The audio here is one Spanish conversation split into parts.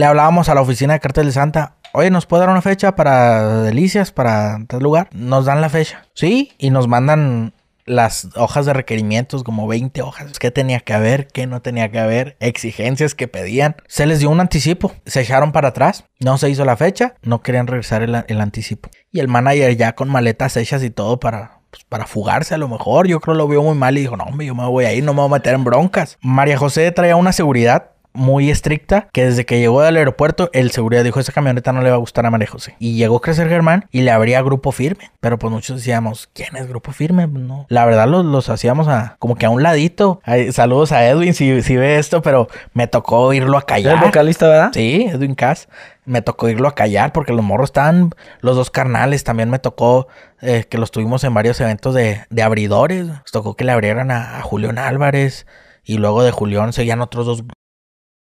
le hablábamos a la oficina de Cartel de Santa. Oye, ¿nos puede dar una fecha para Delicias, para tal lugar? Nos dan la fecha. Sí, y nos mandan las hojas de requerimientos, como 20 hojas. ¿Qué tenía que haber? ¿Qué no tenía que haber? Exigencias que pedían. Se les dio un anticipo. Se echaron para atrás. No se hizo la fecha. No querían regresar el, anticipo. Y el manager ya con maletas hechas y todo para, pues, para fugarse a lo mejor. Yo creo lo vio muy mal y dijo, no, hombre, yo me voy a ir, no me voy a meter en broncas. María José traía una seguridad muy estricta que desde que llegó del aeropuerto el seguridad dijo esa camioneta no le va a gustar a María José y llegó a crecer Germán y le abría grupo firme pero pues muchos decíamos quién es grupo firme pues, no la verdad los, hacíamos a como que a un ladito saludos a Edwin si, si ve esto pero me tocó irlo a callar el vocalista verdad sí Edwin Cass me tocó irlo a callar porque los morros están los dos carnales, también me tocó eh, que los tuvimos en varios eventos de, abridores, tocó que le abrieran a, Julión Álvarez y luego de Julión seguían otros dos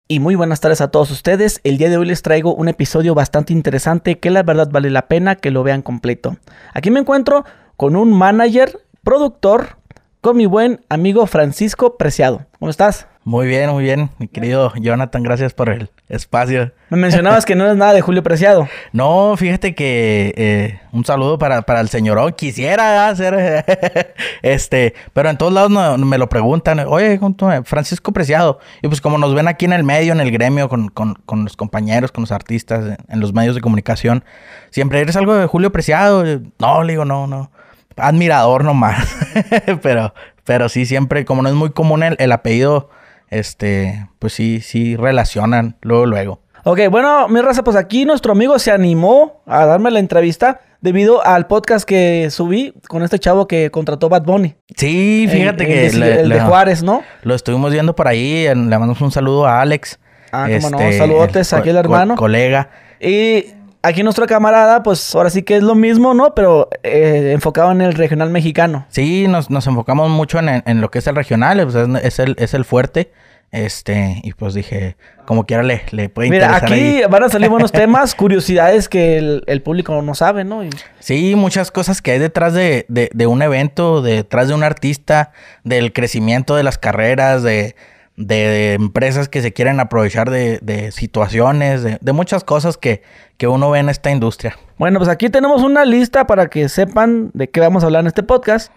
y muy buenas tardes a todos ustedes. El día de hoy les traigo un episodio bastante interesante que la verdad vale la pena que lo vean completo. Aquí me encuentro con un manager, productor, con mi buen amigo Francisco Preciado. ¿Cómo estás? Muy bien, muy bien, mi querido Jonathan, gracias por el espacio. Me mencionabas que no eres nada de Julio Preciado. No, fíjate que eh, un saludo para, para el señorón. Oh, quisiera hacer este, pero en todos lados me lo preguntan, oye, eh, Francisco Preciado. Y pues como nos ven aquí en el medio, en el gremio, con, con, con los compañeros, con los artistas, en los medios de comunicación, siempre eres algo de Julio Preciado. No, le digo, no, no admirador nomás. pero, pero sí, siempre, como no es muy común el, apellido, este, pues sí, sí relacionan luego, luego. Ok, bueno, mi raza, pues aquí nuestro amigo se animó a darme la entrevista debido al podcast que subí con este chavo que contrató Bad Bunny. Sí, fíjate que... El, de Juárez, ¿no? Lo estuvimos viendo por ahí, le mandamos un saludo a Alex. Ah, este, saludotes aquí el hermano. colega. Y aquí nuestro camarada, pues ahora sí que es lo mismo, ¿no? Pero eh, enfocado en el regional mexicano. Sí, nos, enfocamos mucho en, lo que es el regional, pues, es, el, es el fuerte. Este, y pues dije, como quiera le, le puede interesar. Mira, aquí van a salir buenos temas, curiosidades que el, público no sabe, ¿no? Sí, muchas cosas que hay detrás de, de un evento, detrás de un artista, del crecimiento de las carreras, de, de empresas que se quieren aprovechar de, situaciones, de, muchas cosas que, uno ve en esta industria. Bueno, pues aquí tenemos una lista para que sepan de qué vamos a hablar en este podcast.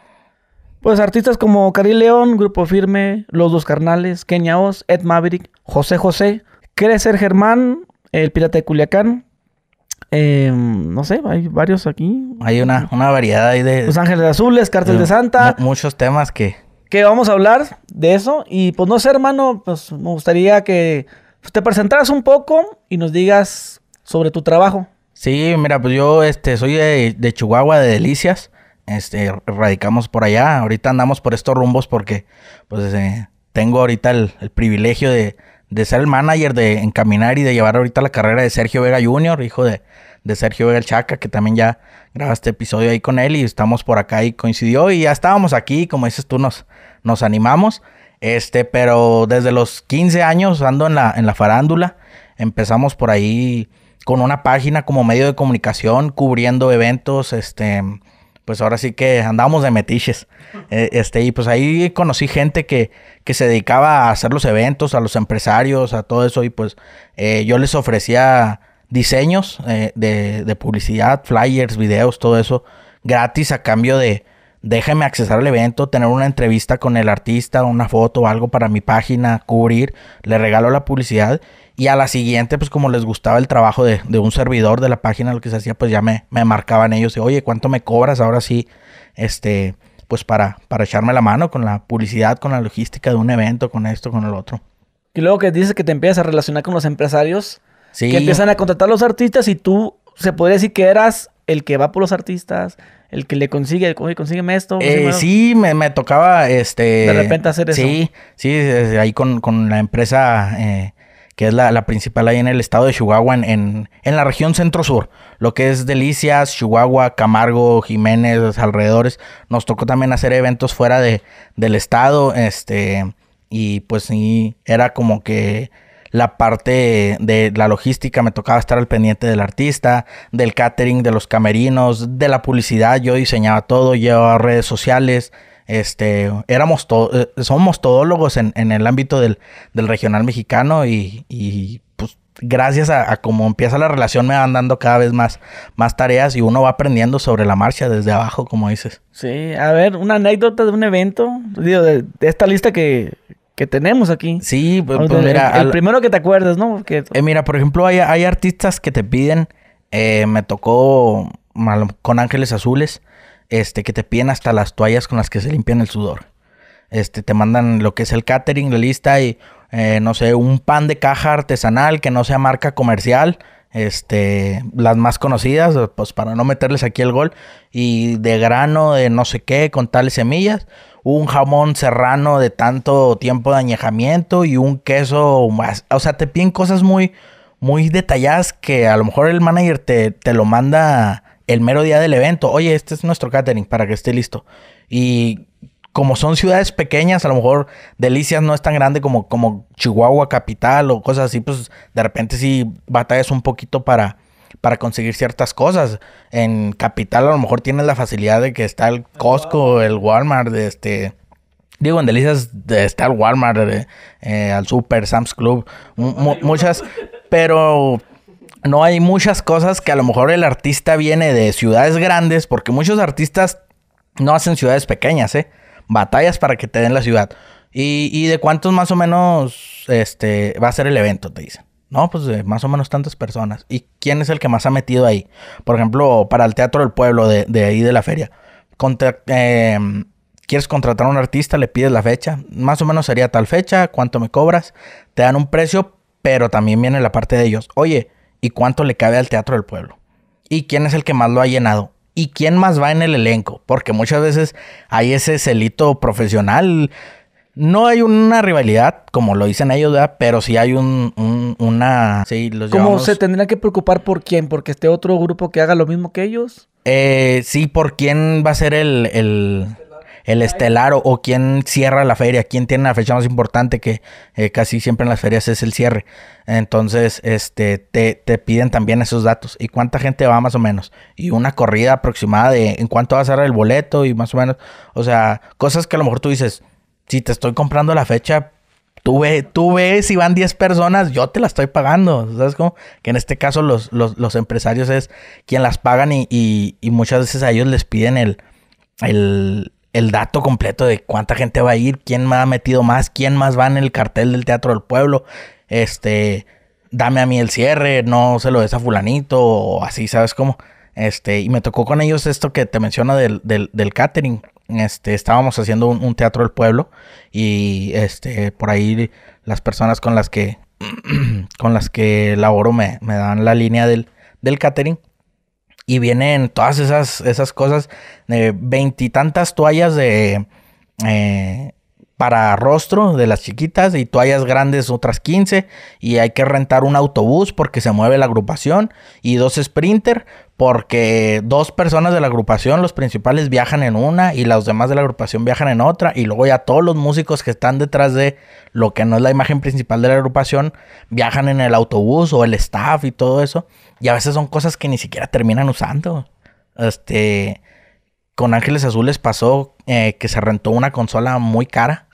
Pues artistas como Cari León, Grupo Firme, Los Dos Carnales, Kenia Oz, Ed Maverick, José José, Crecer Germán, El Pirata de Culiacán. Em, no sé, hay varios aquí. Hay una, una variedad ahí de... Los Ángeles Azules, Cartel de Santa. Muchos temas que, que vamos a hablar de eso. Y pues no sé, hermano, pues me gustaría que pues, te presentaras un poco y nos digas sobre tu trabajo. Sí, mira, pues yo este, soy de, Chihuahua, de Delicias. Este, radicamos por allá. Ahorita andamos por estos rumbos porque, pues, eh, tengo ahorita el, privilegio de, de, ser el manager, de encaminar y de llevar ahorita la carrera de Sergio Vega Jr., hijo de, de Sergio Vega Chaca, que también ya grabaste episodio ahí con él y estamos por acá y coincidió y ya estábamos aquí, como dices tú, nos, animamos. Este, pero desde los 15 años ando en la, en la farándula. Empezamos por ahí con una página como medio de comunicación, cubriendo eventos, este, pues ahora sí que andamos de metiches. Eh, este, y pues ahí conocí gente que, que se dedicaba a hacer los eventos, a los empresarios, a todo eso, y pues eh, yo les ofrecía diseños eh, de, publicidad, flyers, videos, todo eso gratis a cambio de déjeme accesar al evento, tener una entrevista con el artista, una foto o algo para mi página, cubrir, le regalo la publicidad y a la siguiente, pues como les gustaba el trabajo de, un servidor de la página, lo que se hacía, pues ya me, marcaban ellos y oye, ¿cuánto me cobras ahora sí? Este, pues para, para echarme la mano con la publicidad, con la logística de un evento, con esto, con el otro. Y luego que dices que te empiezas a relacionar con los empresarios, que empiezan a contratar los artistas y tú se podría decir que eras el que va por los artistas, el que le consigue, oye, consígueme esto. Eh, sí, me, me, tocaba este. De repente hacer eso. Sí, sí, ahí con, con la empresa. Eh, que es la, principal ahí en el estado de Chihuahua, en, en, la región centro-sur, lo que es Delicias, Chihuahua, Camargo, Jiménez, alrededores. Nos tocó también hacer eventos fuera de, del estado, este, y pues sí, era como que la parte de la logística, me tocaba estar al pendiente del artista, del catering, de los camerinos, de la publicidad, yo diseñaba todo, llevaba redes sociales, este, éramos todos, eh, somos todólogos en, en el ámbito del, regional mexicano y, pues gracias a, cómo empieza la relación me van dando cada vez más, más tareas y uno va aprendiendo sobre la marcha desde abajo, como dices. Sí, a ver, una anécdota de un evento, digo, de esta lista que, que tenemos aquí. Sí, pues, pues mira. El, primero que te acuerdas, ¿no? Eh, mira, por ejemplo, hay, artistas que te piden. Eh, me tocó con Ángeles Azules. Este, que te piden hasta las toallas con las que se limpian el sudor. Este, te mandan lo que es el catering, la lista y eh, no sé, un pan de caja artesanal que no sea marca comercial. Este, las más conocidas, pues para no meterles aquí el gol, y de grano de no sé qué, con tales semillas, un jamón serrano de tanto tiempo de añejamiento y un queso más. O sea, te piden cosas muy, muy detalladas que a lo mejor el manager te, te lo manda el mero día del evento. Oye, este es nuestro catering para que esté listo. Y como son ciudades pequeñas, a lo mejor Delicias no es tan grande como, como Chihuahua capital o cosas así, pues de repente sí batallas un poquito para, para conseguir ciertas cosas. En Capital a lo mejor tienes la facilidad de que está el Costco, el Walmart, de este... Digo, en Delicias está el Walmart, eh, eh, al Super, Sam's Club, muchas, pero no hay muchas cosas que a lo mejor el artista viene de ciudades grandes, porque muchos artistas no hacen ciudades pequeñas, ¿eh? Batallas para que te den la ciudad. ¿Y, y de cuántos más o menos este, va a ser el evento, te dicen? No, pues de más o menos tantas personas. ¿Y quién es el que más ha metido ahí? Por ejemplo, para el Teatro del Pueblo de, ahí de la feria. Em, ¿Quieres contratar a un artista? Le pides la fecha. Más o menos sería tal fecha, cuánto me cobras. Te dan un precio, pero también viene la parte de ellos. Oye, ¿y cuánto le cabe al Teatro del Pueblo? ¿Y quién es el que más lo ha llenado? ¿Y quién más va en el elenco? Porque muchas veces hay ese celito profesional no hay una rivalidad, como lo dicen ellos, ¿verdad? Pero sí hay un, una... ¿Cómo se tendrían que preocupar por quién? ¿Porque este otro grupo que haga lo mismo que ellos? Eh, sí, por quién va a ser el... el estelar o, quién cierra la feria, quién tiene la fecha más importante que eh, casi siempre en las ferias es el cierre. Entonces, este, te, piden también esos datos y cuánta gente va más o menos y una corrida aproximada de en cuánto va a cerrar el boleto y más o menos, o sea, cosas que a lo mejor tú dices, si te estoy comprando la fecha, tú, ves, tú ves si van 10 personas, yo te la estoy pagando. ¿Sabes cómo? Que en este caso los, los, empresarios es quien las pagan y, muchas veces a ellos les piden el, el, dato completo de cuánta gente va a ir, quién me ha metido más, quién más va en el cartel del Teatro del Pueblo. Este, dame a mí el cierre, no se lo des a fulanito o así, ¿sabes cómo? Este, y me tocó con ellos esto que te menciono del, del, del catering este, estábamos haciendo un, teatro del pueblo y este, por ahí las personas con las que, con las que laboro me, me dan la línea del, del catering. Y vienen todas esas, esas cosas, veintitantas toallas de, eh, para rostro de las chiquitas y toallas grandes otras 15 y hay que rentar un autobús porque se mueve la agrupación y dos sprinter porque dos personas de la agrupación, los principales viajan en una y los demás de la agrupación viajan en otra y luego ya todos los músicos que están detrás de lo que no es la imagen principal de la agrupación viajan en el autobús o el staff y todo eso y a veces son cosas que ni siquiera terminan usando. Este con Ángeles Azules pasó eh, que se rentó una consola muy cara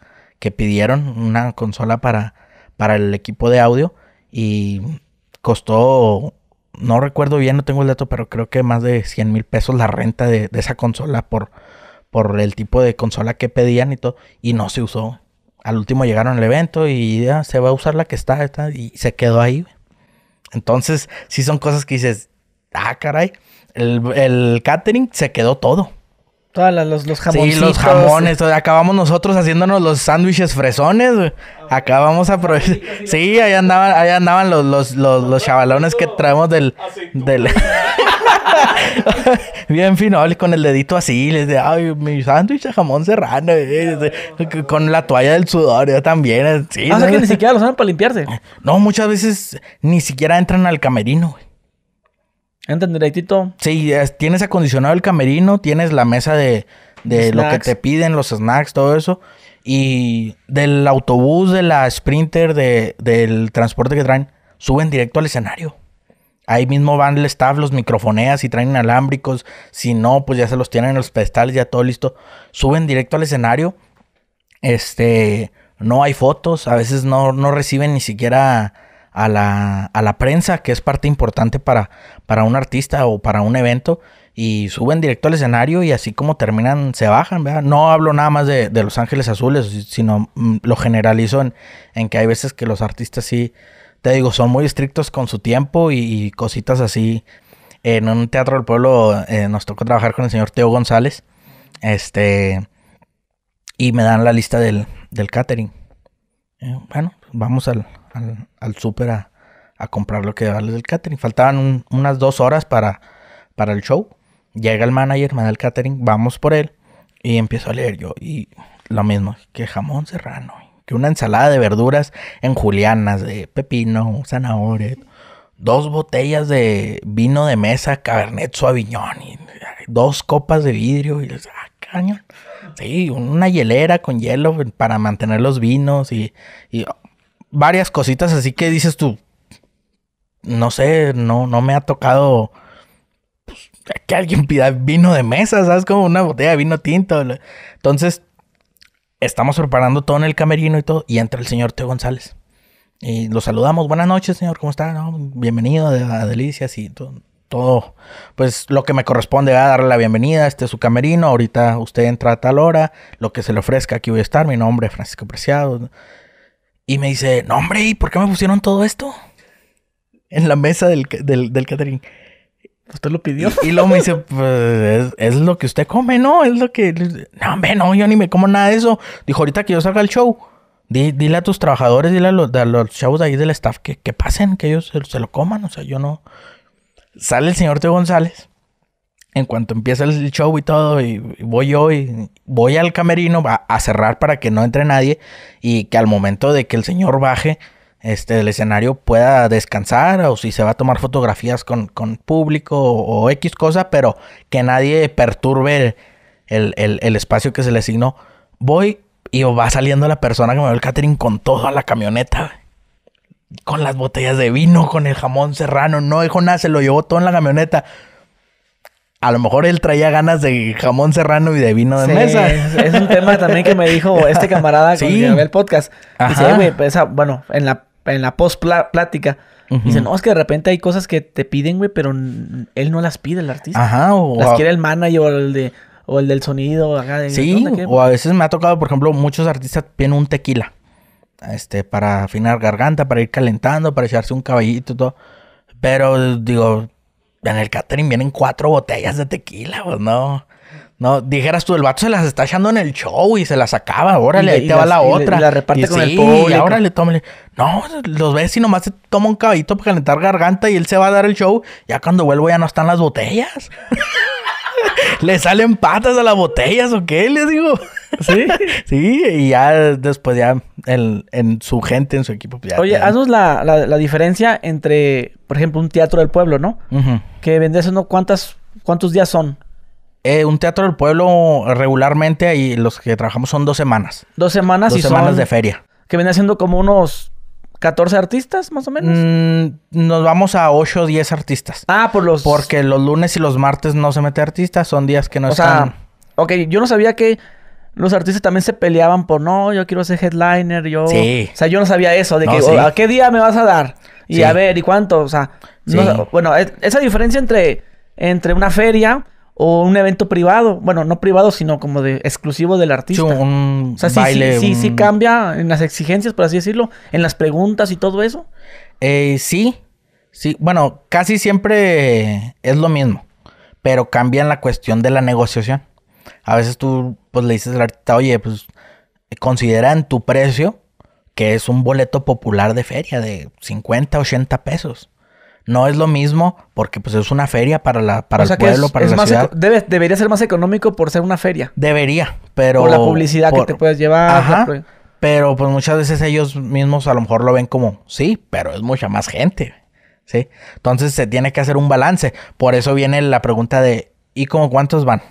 que pidieron, una consola para, para el equipo de audio y costó, no recuerdo bien, no tengo el dato, pero creo que más de 100 mil pesos la renta de, esa consola por, por el tipo de consola que pedían y todo, y no se usó. Al último llegaron al evento y ya se va a usar la que está, está y se quedó ahí. Entonces, sí son cosas que dices, ah, caray, el, el catering se quedó todo. Todas los, los jamoncitos. Sí, los jamones. Acabamos nosotros haciéndonos los sándwiches fresones, Acabamos a Sí, ahí andaban, los, los, los, chavalones que traemos del. Bien fino, con el dedito así, les de, ay, mi sándwich de jamón serrano, con la toalla del sudor, ya también. Sí, ah, que ni siquiera los usan para limpiarse. No, muchas veces ni siquiera entran al camerino, ¿Entenderé, directito. Sí, tienes acondicionado el camerino, tienes la mesa de, de lo que te piden, los snacks, todo eso. Y del autobús, de la Sprinter, de, del transporte que traen, suben directo al escenario. Ahí mismo van el staff, los microfoneas y traen inalámbricos. Si no, pues ya se los tienen en los pedestales, ya todo listo. Suben directo al escenario. Este, no hay fotos, a veces no, no reciben ni siquiera a la, prensa, que es parte importante para, para un artista o para un evento, y suben directo al escenario y así como terminan, se bajan, No hablo nada más de, Los Ángeles Azules, sino mm, lo generalizo en, que hay veces que los artistas sí, te digo, son muy estrictos con su tiempo y, cositas así. En un teatro del pueblo eh, nos tocó trabajar con el señor Teo González, este, y me dan la lista del, catering. Eh, bueno, pues vamos al, al, super súper a, comprar lo que vale el catering. Faltaban unas dos horas para, para el show. Llega el manager, me da el catering, vamos por él. Y empiezo a leer yo. Y lo mismo, que jamón serrano, que una ensalada de verduras en julianas, de pepino, zanahoria, dos botellas de vino de mesa, cabernet sauvignon, dos copas de vidrio. Y les, ah, Sí, una hielera con hielo para mantener los vinos y varias cositas así que dices tú, no sé, no, no me ha tocado pues, que alguien pida vino de mesa, ¿sabes? Como una botella de vino tinto. Entonces, estamos preparando todo en el camerino y todo, y entra el señor Teo González. Y lo saludamos, buenas noches, señor, ¿cómo está? bienvenido de, a Delicias y todo, todo, pues lo que me corresponde a ah, darle la bienvenida, este es su camerino, ahorita usted entra a tal hora, lo que se le ofrezca, aquí voy a estar, mi nombre es Francisco Preciado. Y me dice, no, hombre, ¿y por qué me pusieron todo esto? En la mesa del, del, catering. Usted lo pidió. Y, luego me dice, pues es, lo que usted come, ¿no? Es lo que... No, hombre, no, yo ni me como nada de eso. Dijo, ahorita que yo salga al show, dile a tus trabajadores, dile a los, a chavos de ahí del staff que, pasen, que ellos se, se, lo coman. O sea, yo no... Sale el señor Teo González en cuanto empieza el show y todo, y voy yo y voy al camerino a, cerrar para que no entre nadie y que al momento de que el señor baje, este, el escenario pueda descansar o si se va a tomar fotografías con, público o, X cosa, pero que nadie perturbe el, espacio que se le asignó. Voy y va saliendo la persona que me dio el catering con toda la camioneta, con las botellas de vino, con el jamón serrano, no dijo nada, se lo llevó todo en la camioneta a lo mejor él traía ganas de jamón serrano y de vino de sí, mesa. Es un tema también que me dijo este camarada en el podcast. Dice, güey, pues, bueno, en la, en la post plática. Dice, no, es que de repente hay cosas que te piden, güey, pero él no las pide el artista. Ajá, o las quiere el manager o el de el del sonido Sí, o a veces me ha tocado, por ejemplo, muchos artistas piden un tequila. Este, para afinar garganta, para ir calentando, para echarse un caballito y todo. Pero digo, en el catering vienen cuatro botellas de tequila, pues no. No, dijeras tú, el vato se las está echando en el show y se las acaba, órale, ahí te va la otra. Y la reparte con el público. Y órale, tómale. No, los ves y nomás se toma un caballito para calentar garganta y él se va a dar el show. Ya cuando vuelvo ya no están las botellas. ¿Le salen patas a las botellas o qué? Les digo. Sí. sí, y ya después ya en, su gente, en su equipo. Pues Oye, haznos la, diferencia entre, por ejemplo, un teatro del pueblo, ¿no? Que vendes uno, ¿cuántas, ¿cuántos días son? Eh, un teatro del pueblo regularmente ahí los que trabajamos son dos semanas. Dos semanas dos y semanas de feria. Que viene siendo como unos ¿14 artistas más o menos? Mm, nos vamos a 8 o 10 artistas. Ah, por los... Porque los lunes y los martes no se mete artistas, son días que no o Sea, ok, yo no sabía que los artistas también se peleaban por, no, yo quiero ser headliner, yo... Sí. O sea, yo no sabía eso, de que, oh, ¿a qué día me vas a dar? Y a ver, ¿y cuánto? O sea, bueno, e-, esa diferencia entre, entre una feria o un evento privado, bueno, no privado, sino como de exclusivo del artista. o sea, sí, sí, sí, cambia en las exigencias, por así decirlo, en las preguntas y todo eso. Eh, sí, sí, bueno, casi siempre es lo mismo, pero cambia en la cuestión de la negociación. A veces tú, pues, le dices al artista, oye, pues, considera en tu precio que es un boleto popular de feria de 50, 80 pesos. No es lo mismo porque pues es una feria para la para el pueblo, para la ciudad. Debe, debería ser más económico por ser una feria. Debería, pero por la publicidad que te puedes llevar. Ajá, Pero pues muchas veces ellos mismos a lo mejor lo ven como, sí, pero es mucha más gente. ¿Sí? Entonces se tiene que hacer un balance. Por eso viene la pregunta de ¿y cómo cuántos van?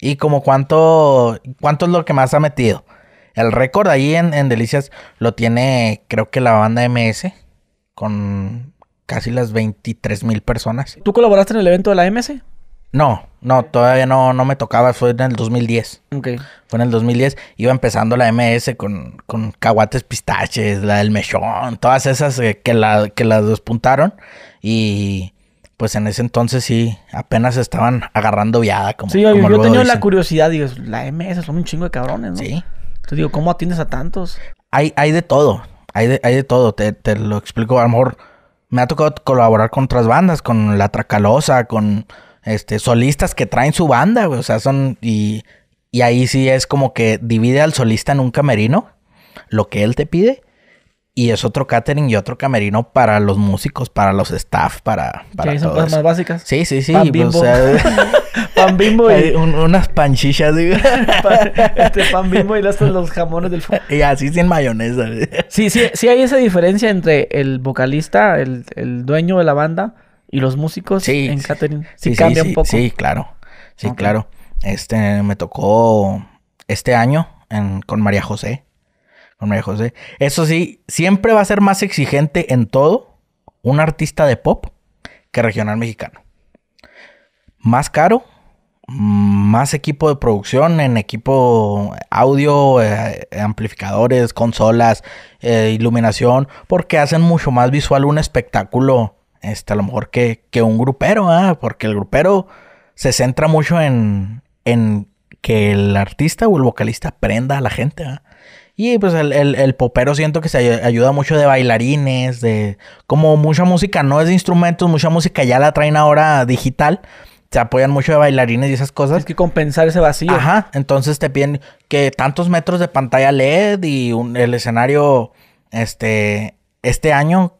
¿Y cómo cuánto cuánto es lo que más ha metido? El récord ahí en, en Delicias lo tiene creo que la banda MS con casi las 23 mil personas. ¿Tú colaboraste en el evento de la MS? No, no, todavía no, no me tocaba, fue en el 2010. Ok. Fue en el 2010, iba empezando la MS con, con caguates pistaches, la del mechón, todas esas eh, que, la, que las despuntaron y pues en ese entonces sí, apenas estaban agarrando viada. sí, yo, como yo tenía la curiosidad, digo, la MS son un chingo de cabrones, ¿no? Sí. Entonces digo, ¿cómo atiendes a tantos? Hay, hay de todo, hay de, hay de todo, te, te lo explico, a lo mejor me ha tocado colaborar con otras bandas, con La Tracalosa, con este, solistas que traen su banda, O sea, son. Y, y ahí sí es como que divide al solista en un camerino, lo que él te pide. Y es otro catering y otro camerino para los músicos, para los staff, para. para sí, cosas más básicas. Sí, sí, sí. Pues, pan bimbo unas panchillas digo. este pan bimbo y los, jamones del... Y así sin mayonesa. Sí, sí, sí hay esa diferencia entre el vocalista, el, dueño de la banda y los músicos sí, en Catering. Sí, sí cambia sí, un poco. Sí, claro. Sí, claro. Este, me tocó este año con María José. Con María José. Eso sí, siempre va a ser más exigente en todo un artista de pop que regional mexicano. Más caro más equipo de producción en equipo audio, eh, amplificadores, consolas, eh, iluminación, porque hacen mucho más visual un espectáculo, este, a lo mejor que, un grupero, ¿ah? porque el grupero se centra mucho en, que el artista o el vocalista prenda a la gente. ¿ah? Y pues el, el, popero siento que se ayuda mucho de bailarines, de como mucha música no es de instrumentos, mucha música ya la traen ahora digital se apoyan mucho de bailarines y esas cosas. Es que compensar ese vacío. Ajá. Entonces te piden que tantos metros de pantalla LED y el escenario. Este. Este año,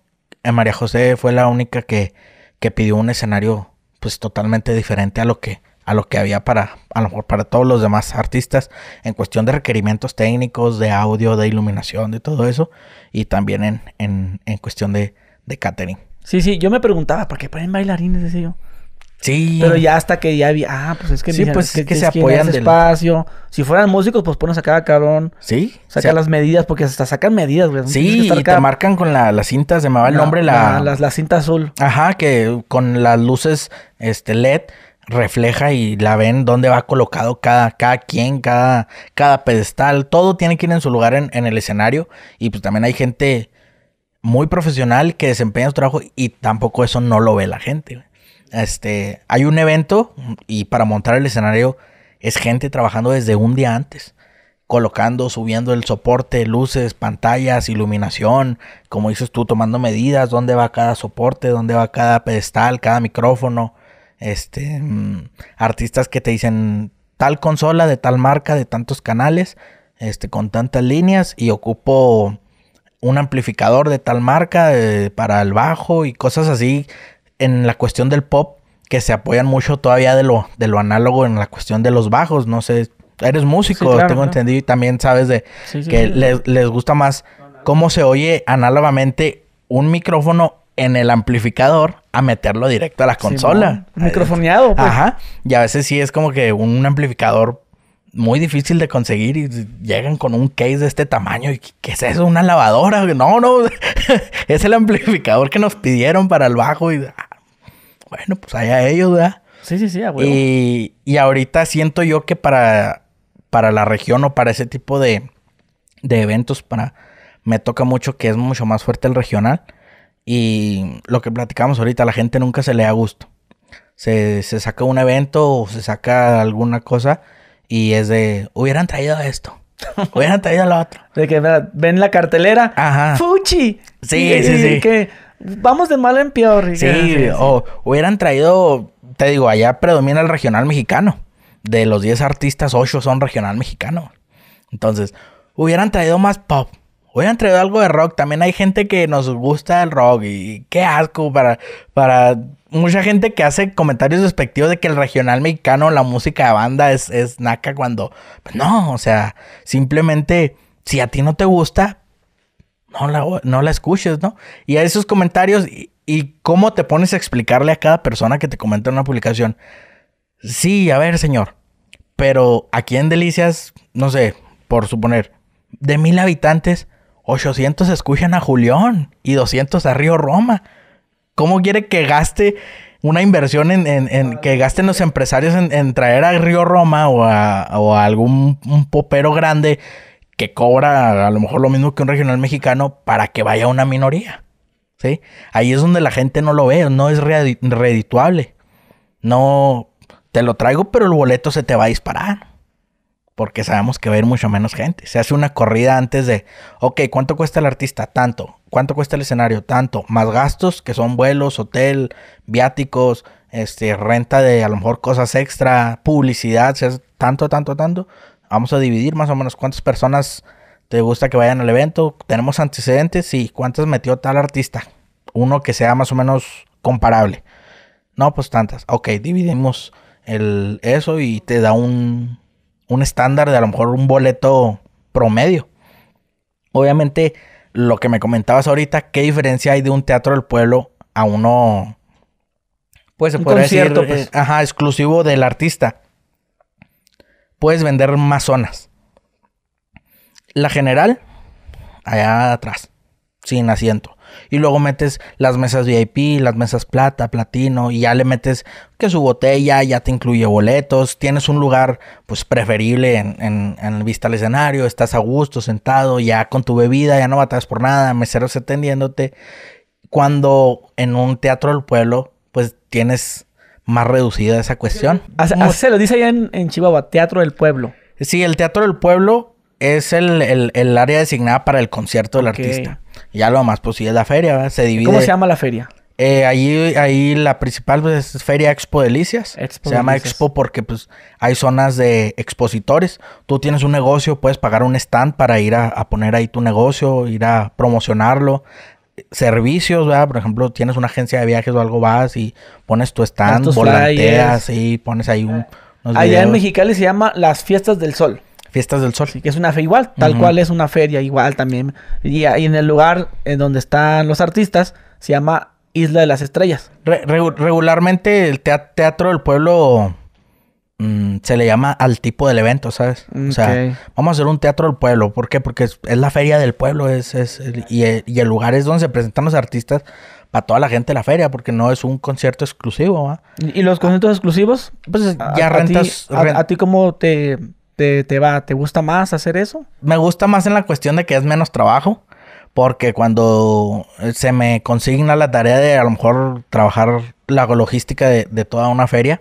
en eh, María José fue la única que, que pidió un escenario pues totalmente diferente a lo que a lo que había para a lo mejor para todos los demás artistas en cuestión de requerimientos técnicos, de audio, de iluminación, de todo eso y también en, en, en cuestión de, de catering. Sí, sí, yo me preguntaba, ¿por qué ponen bailarines? Decía yo. Sí. Pero ya hasta que ya había, ah, pues es que pues, se apoyan del espacio. Si fueran músicos, pues pones a cada cabrón. Sí. Saca las medidas, porque hasta sacan medidas, güey. Sí, y te marcan con las cintas, se me va el nombre la... La, cinta azul. Ajá, que con las luces este LED refleja y la ven dónde va colocado cada, cada quien, cada, cada pedestal. Todo tiene que ir en su lugar en, en el escenario. Y pues también hay gente muy profesional que desempeña su trabajo y tampoco eso no lo ve la gente, güey este, hay un evento y para montar el escenario es gente trabajando desde un día antes, colocando, subiendo el soporte, luces, pantallas, iluminación, como dices tú, tomando medidas, dónde va cada soporte, dónde va cada pedestal, cada micrófono, este, mm, artistas que te dicen tal consola de tal marca, de tantos canales, este, con tantas líneas y ocupo un amplificador de tal marca eh, para el bajo y cosas así en la cuestión del pop que se apoyan mucho todavía de lo, de lo análogo en la cuestión de los bajos. No sé, eres músico, tengo entendido, y también sabes de que les, gusta más cómo se oye análogamente un micrófono en el amplificador a meterlo directo a la consola. microfoneado. Pues. Ajá. Y a veces sí es como que un amplificador muy difícil de conseguir y llegan con un case de este tamaño y ¿qué es eso? ¿Una lavadora? No, no, es el amplificador que nos pidieron para el bajo y ah, bueno, pues allá ellos, ¿verdad? Sí, sí, sí, abuelo. Y, ahorita siento yo que para, para la región o para ese tipo de, de eventos, para, me toca mucho que es mucho más fuerte el regional. Y lo que platicamos ahorita, la gente nunca se le da gusto. Se, saca un evento o se saca alguna cosa y es de, hubieran traído esto. Hubieran traído lo otro. De que ven la cartelera. Ajá. ¡Fuchi! Sí, sí, sí. sí. Que Vamos de mal en peor. Ah, sí, o hubieran traído, te digo, allá predomina el regional mexicano. De los 10 artistas, 8 son regional mexicano. Entonces, hubieran traído más pop. Hubieran traído algo de rock. También hay gente que nos gusta el rock. Y qué asco para, para mucha gente que hace comentarios despectivos de que el regional mexicano, la música de banda es, es naca cuando... no, o sea, simplemente si a ti no te gusta, no la, no la escuches, ¿no? Y a esos comentarios, y, cómo te pones a explicarle a cada persona que te comenta una publicación? Sí, a ver, señor, pero aquí en Delicias, no sé, por suponer, de mil habitantes, 800 escuchan a Julián y 200 a Río Roma. ¿Cómo quiere que gaste una inversión en, que gasten los empresarios en, traer a Río Roma o a, algún popero grande? que cobra a lo mejor lo mismo que un regional mexicano para que vaya una minoría. ¿sí? Ahí es donde la gente no lo ve, no es redituable. No, te lo traigo, pero el boleto se te va a disparar. Porque sabemos que va a ir mucho menos gente. Se hace una corrida antes de, ok, ¿cuánto cuesta el artista? Tanto. ¿Cuánto cuesta el escenario? Tanto. Más gastos que son vuelos, hotel, viáticos, este, renta de a lo mejor cosas extra, publicidad, tanto, tanto, tanto vamos a dividir más o menos cuántas personas te gusta que vayan al evento, tenemos antecedentes y cuántas metió tal artista, uno que sea más o menos comparable. No, pues tantas. Ok, dividimos el, eso y te da un, estándar de a lo mejor un boleto promedio. Obviamente, lo que me comentabas ahorita, ¿qué diferencia hay de un teatro del pueblo a uno, pues se pues. Eh, ajá, exclusivo del artista? puedes vender más zonas. La general, allá atrás, sin asiento. Y luego metes las mesas VIP, las mesas plata, platino, y ya le metes que su botella, ya te incluye boletos, tienes un lugar pues preferible en, en, vista al escenario, estás a gusto, sentado, ya con tu bebida, ya no batas por nada, meseros atendiéndote. Cuando en un teatro del pueblo, pues tienes más reducida esa cuestión. se lo dice allá en, Chihuahua, Teatro del Pueblo. Sí, el Teatro del Pueblo es el, área designada para el concierto del artista. Ya lo más, pues sí, es la feria, ¿verdad? Se divide. ¿Cómo se llama la feria? Eh, ahí, la principal pues, es Feria Expo Delicias. se llama Expo porque pues hay zonas de expositores. Tú tienes un negocio, puedes pagar un stand para ir a poner ahí tu negocio, ir a promocionarlo servicios, ¿verdad? Por ejemplo, tienes una agencia de viajes o algo, vas y pones tu stand, volanteas y pones ahí un... Ah, unos Allá en Mexicali se llama Las Fiestas del Sol. Fiestas del Sol. que es una fe igual, tal cual es una feria igual también. Y, ahí en el lugar en donde están los artistas se llama Isla de las Estrellas. regularmente el teatro del pueblo Mm, se le llama al tipo del evento, ¿sabes? O sea, vamos a hacer un teatro del pueblo. ¿Por qué? Porque es, la feria del pueblo es, es y, el, lugar es donde se presentan los artistas para toda la gente de la feria, porque no es un concierto exclusivo. ¿Y los conciertos exclusivos? Pues ya rentas. ¿A ti, cómo te, te, va? ¿Te gusta más hacer eso? Me gusta más en la cuestión de que es menos trabajo. Porque cuando se me consigna la tarea de a lo mejor trabajar la logística de, de toda una feria,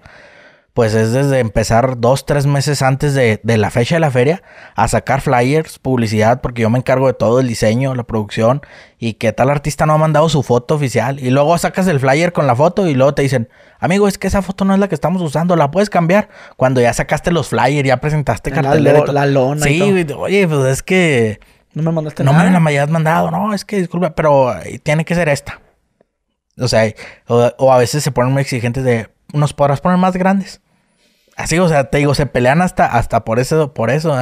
pues es desde empezar dos, tres meses antes de, la fecha de la feria a sacar flyers, publicidad, porque yo me encargo de todo el diseño, la producción y que tal artista no ha mandado su foto oficial. Y luego sacas el flyer con la foto y luego te dicen, amigo, es que esa foto no es la que estamos usando, la puedes cambiar. Cuando ya sacaste los flyers, ya presentaste cartelera. La, lona. Sí, oye, pues es que... No me mandaste nada. No me la hayas mandado, no, es que disculpa, pero eh, tiene que ser esta. O sea, o, o a veces se ponen muy exigentes de, nos podrás poner más grandes. Así, o sea, te digo, se pelean hasta, hasta por eso, por eso,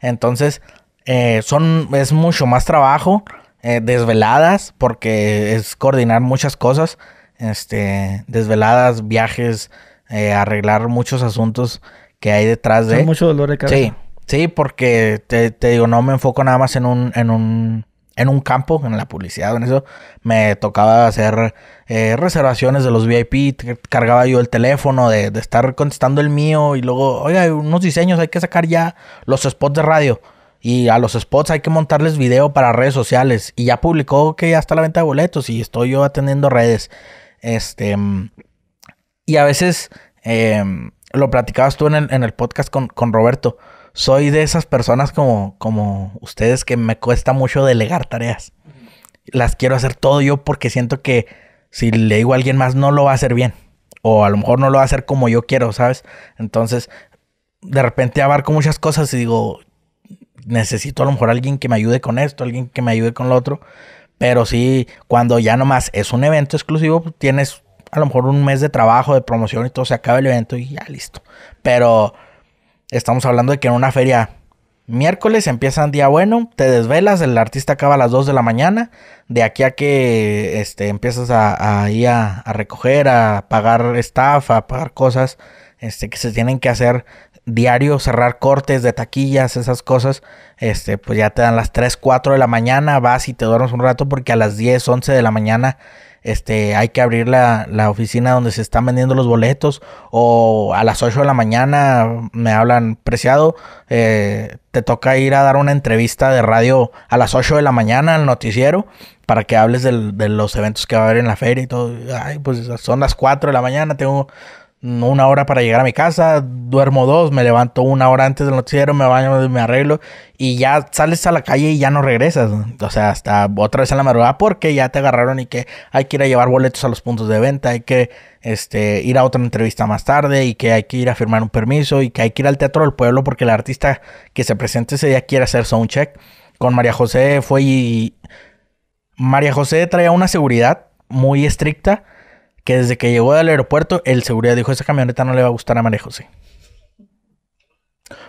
Entonces, eh, son, es mucho más trabajo, eh, desveladas, porque es coordinar muchas cosas, este, desveladas, viajes, eh, arreglar muchos asuntos que hay detrás de... Son mucho dolor de cabeza. Sí, sí, porque te, te digo, no me enfoco nada más en un, en un en un campo, en la publicidad, en eso, me tocaba hacer eh, reservaciones de los VIP, cargaba yo el teléfono de, estar contestando el mío y luego, oiga, unos diseños hay que sacar ya los spots de radio. Y a los spots hay que montarles video para redes sociales. Y ya publicó que ya está la venta de boletos y estoy yo atendiendo redes. Este. Y a veces em, lo platicabas tú en el, podcast con Roberto soy de esas personas como, como ustedes que me cuesta mucho delegar tareas. Las quiero hacer todo yo porque siento que si le digo a alguien más no lo va a hacer bien. O a lo mejor no lo va a hacer como yo quiero, ¿sabes? Entonces, de repente abarco muchas cosas y digo, necesito a lo mejor alguien que me ayude con esto, alguien que me ayude con lo otro. Pero sí, cuando ya nomás es un evento exclusivo, pues tienes a lo mejor un mes de trabajo, de promoción y todo, se acaba el evento y ya listo. Pero Estamos hablando de que en una feria miércoles empieza un día bueno, te desvelas, el artista acaba a las 2 de la mañana, de aquí a que este, empiezas a, ir a, recoger, a pagar staff, a pagar cosas este, que se tienen que hacer diario, cerrar cortes de taquillas, esas cosas, este, pues ya te dan las 3, 4 de la mañana, vas y te duermes un rato porque a las 10, 11 de la mañana este, hay que abrir la, la, oficina donde se están vendiendo los boletos o a las 8 de la mañana me hablan, preciado, eh, te toca ir a dar una entrevista de radio a las 8 de la mañana al noticiero para que hables de los eventos que va a haber en la feria y todo. Ay, pues son las 4 de la mañana, tengo una hora para llegar a mi casa, duermo dos, me levanto una hora antes del noticiero, me baño, me arreglo y ya sales a la calle y ya no regresas. O sea, hasta otra vez a la madrugada porque ya te agarraron y que hay que ir a llevar boletos a los puntos de venta, hay que este, ir a otra entrevista más tarde y que hay que ir a firmar un permiso y que hay que ir al Teatro del Pueblo porque el artista que se presente ese día quiere hacer soundcheck. Con María José fue y... María José traía una seguridad muy estricta que desde que llegó al aeropuerto, el seguridad dijo, esa camioneta no le va a gustar a María José.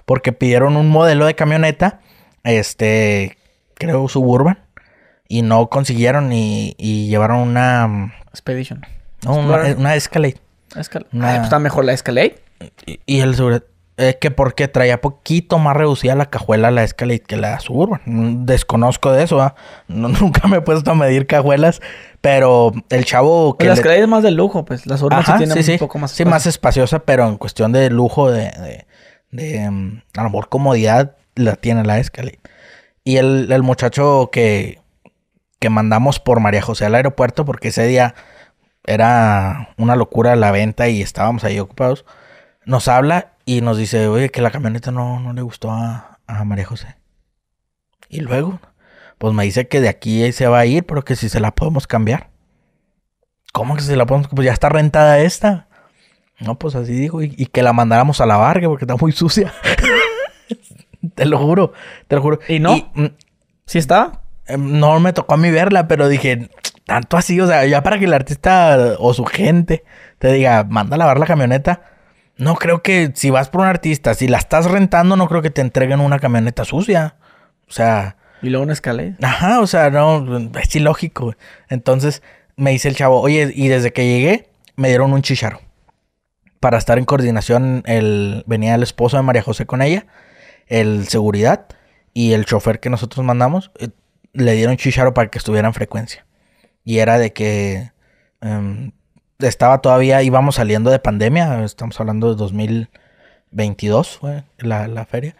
Porque pidieron un modelo de camioneta, este, creo suburban, y no consiguieron y, llevaron una... Mm, Expedition. No, una, Escalade. Ah, pues está mejor la Escalade. y el seguridad, es que porque traía poquito más reducida la cajuela la Escalade que la Suburban. Mm, desconozco de eso, nunca me he puesto a medir cajuelas, pero el chavo pues que... las la es más de lujo, pues las Suburban sí tiene un poco más... Sí, más espaciosa, pero en cuestión de lujo, de, de, mm, a lo mejor comodidad, la tiene la Escalade. Y el, el muchacho que, que mandamos por María José al aeropuerto, porque ese día era una locura la venta y estábamos ahí ocupados, nos habla y nos dice, oye, que la camioneta no, le gustó a, María José. Y luego, pues me dice que de aquí se va a ir, pero que si se la podemos cambiar. ¿Cómo que se la podemos? Pues ya está rentada esta. No, pues así dijo. Y, que la mandáramos a la barga porque está muy sucia. te lo juro, te lo juro. ¿Y no? si mm, ¿Sí está? Em, no me tocó a mí verla, pero dije, tanto así, o sea, ya para que el artista o su gente te diga, manda a lavar la camioneta no creo que si vas por un artista, si la estás rentando, no creo que te entreguen una camioneta sucia. O sea. Y luego una escalera. Ajá, o sea, no, es ilógico. Entonces me dice el chavo, oye, y desde que llegué, me dieron un chicharo. Para estar en coordinación, el, venía el esposo de María José con ella, el seguridad y el chofer que nosotros mandamos, eh, le dieron chicharo para que estuviera en frecuencia. Y era de que. Em, estaba todavía, íbamos saliendo de pandemia, estamos hablando de 2022, fue la, la feria.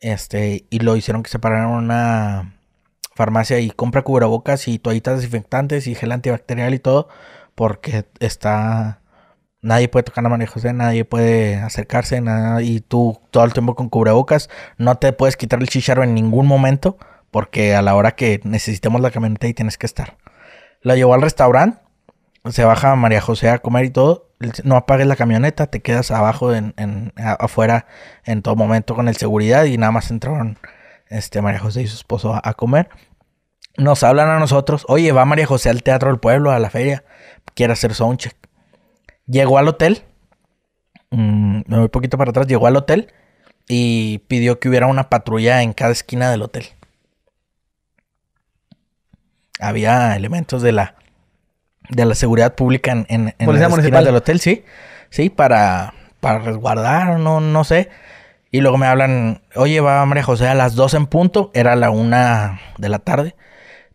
Este, y lo hicieron que se una farmacia y compra cubrebocas y toallitas desinfectantes y gel antibacterial y todo, porque está. Nadie puede tocar a María José, nadie puede acercarse, nada, y tú todo el tiempo con cubrebocas, no te puedes quitar el chicharro en ningún momento, porque a la hora que necesitemos la camioneta ahí tienes que estar. La llevó al restaurante se baja María José a comer y todo, no apagues la camioneta, te quedas abajo en, afuera en todo momento con el seguridad y nada más entraron este María José y su esposo a, comer. Nos hablan a nosotros, oye, va María José al Teatro del Pueblo, a la feria, quiere hacer soundcheck. Llegó al hotel, mm, me voy poquito para atrás, llegó al hotel y pidió que hubiera una patrulla en cada esquina del hotel. Había elementos de la de la seguridad pública en, en, en municipal del hotel, sí. Sí, para, para resguardar, no, no sé. Y luego me hablan, oye, va María José a las dos en punto, era la una de la tarde.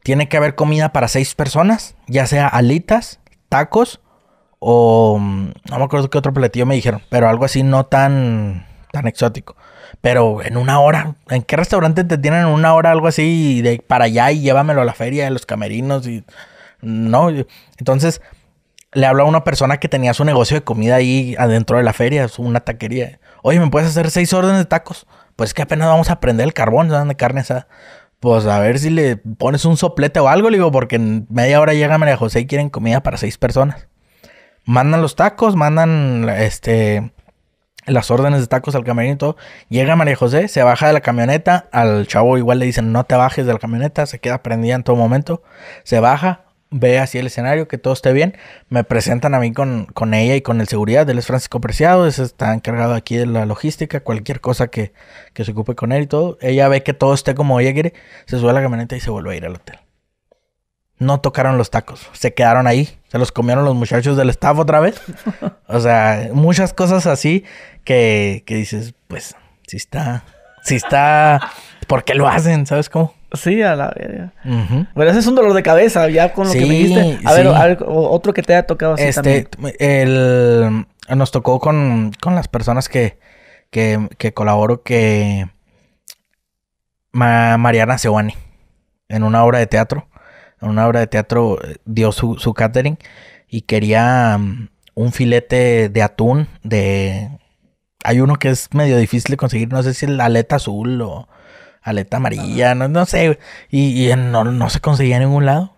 Tiene que haber comida para seis personas, ya sea alitas, tacos o no me acuerdo qué otro platillo me dijeron, pero algo así no tan, tan exótico. Pero en una hora, ¿en qué restaurante te tienen en una hora algo así de para allá y llévamelo a la feria, de los camerinos y no, entonces le habló a una persona que tenía su negocio de comida ahí adentro de la feria, una taquería. Oye, ¿me puedes hacer seis órdenes de tacos? Pues que apenas vamos a prender el carbón, ¿saben? De carne esa. Pues a ver si le pones un soplete o algo, le digo, porque en media hora llega María José y quieren comida para seis personas. Mandan los tacos, mandan este las órdenes de tacos al camerino y todo. Llega María José, se baja de la camioneta. Al chavo igual le dicen, no te bajes de la camioneta, se queda prendida en todo momento. Se baja, ve así el escenario, que todo esté bien. Me presentan a mí con, con ella y con el seguridad. Él es Francisco Preciado, está encargado aquí de la logística, cualquier cosa que, se ocupe con él y todo. Ella ve que todo esté como ella quiere, se sube a la camioneta y se vuelve a ir al hotel. No tocaron los tacos, se quedaron ahí, se los comieron los muchachos del staff otra vez. O sea, muchas cosas así que, dices, pues, si está, si está. Porque lo hacen? ¿Sabes cómo? Sí, a la verga. ese es un dolor de cabeza, ya con lo que me dijiste. A, ver, otro que te ha tocado así este, nos tocó con, con las personas que, que, que que. Mariana Seoane. En una obra de teatro. En una obra de teatro eh, dio su, catering y quería mm, un filete de atún de hay uno que es medio difícil de conseguir, no sé si el aleta azul o aleta amarilla, no, no sé. Y, no, se conseguía en ningún lado.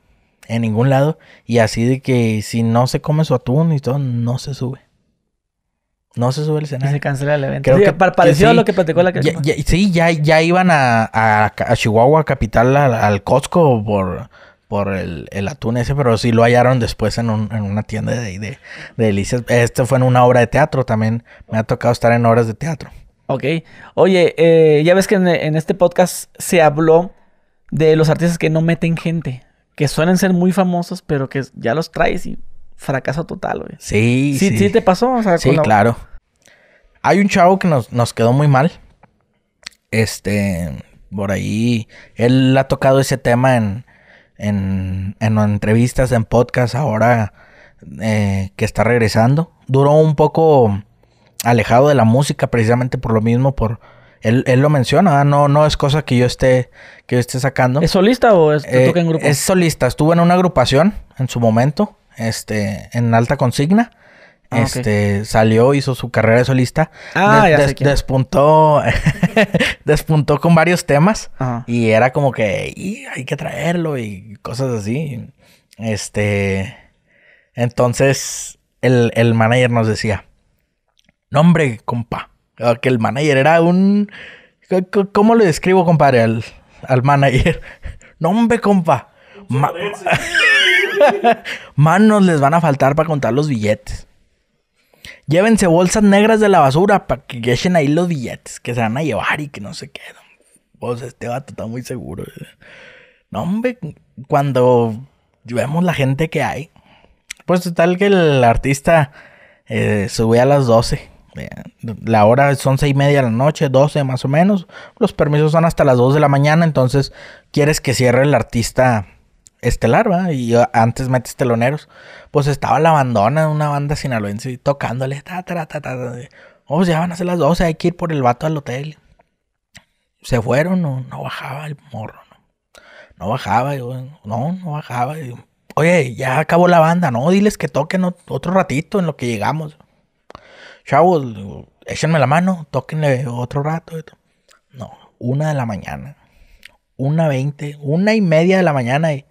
En ningún lado. Y así de que si no se come su atún y todo, no se sube. No se sube el escenario. Y se cancela el evento. Creo que, lo que platicó la canción. sí, ya, iban a, a, Chihuahua, capital, al Costco por por el, el, atún ese, pero sí lo hallaron después en, una tienda de, de, delicias. esto fue en una obra de teatro también. Me ha tocado estar en obras de teatro. Ok. Oye, eh, ya ves que en, este podcast se habló de los artistas que no meten gente, que suelen ser muy famosos, pero que ya los traes y fracaso total, güey. Sí, sí, sí. te pasó. sí, claro. Hay un chavo que nos, nos quedó muy mal. Este, por ahí, él ha tocado ese tema en, en, en entrevistas, en podcast, ahora eh, que está regresando. Duró un poco alejado de la música precisamente por lo mismo, por... Él, él lo menciona, ¿ah? no, no es cosa que yo esté, que esté sacando. ¿Es solista o es, eh, toca en grupo? Es solista, estuvo en una agrupación en su momento, este, en alta consigna. Ah, este salió, hizo su carrera de solista. Ah, despuntó, despuntó con varios temas. Y era como que hay que traerlo y cosas así. Este. Entonces, el, el manager nos decía: ¡Nombre, compa. Ah, que el manager era un. ¿Cómo le describo, compadre, al, al manager? ¡Nombre, compa. Manos les van a faltar para contar los billetes. Llévense bolsas negras de la basura para que echen ahí los billetes que se van a llevar y que no se quedan. Pues este vato está muy seguro. Eh. No, hombre, cuando vemos la gente que hay, pues tal que el artista eh, sube a las 12. Eh, la hora son seis y media de la noche, 12 más o menos. Los permisos son hasta las 2 de la mañana, entonces quieres que cierre el artista estelar, ¿verdad? Y antes metes teloneros. Pues estaba la bandona, una banda sinaloense, tocándole. Ta, ta, ta, ta, oh, pues ya van a ser las 12, hay que ir por el vato al hotel. Se fueron, no, bajaba el morro. No, no bajaba, yo, no, no bajaba. Oye, ya acabó la banda, no, diles que toquen otro ratito en lo que llegamos. Chavos, échenme la mano, toquenle otro rato. No, una de la mañana una veinte, una y media de la mañana y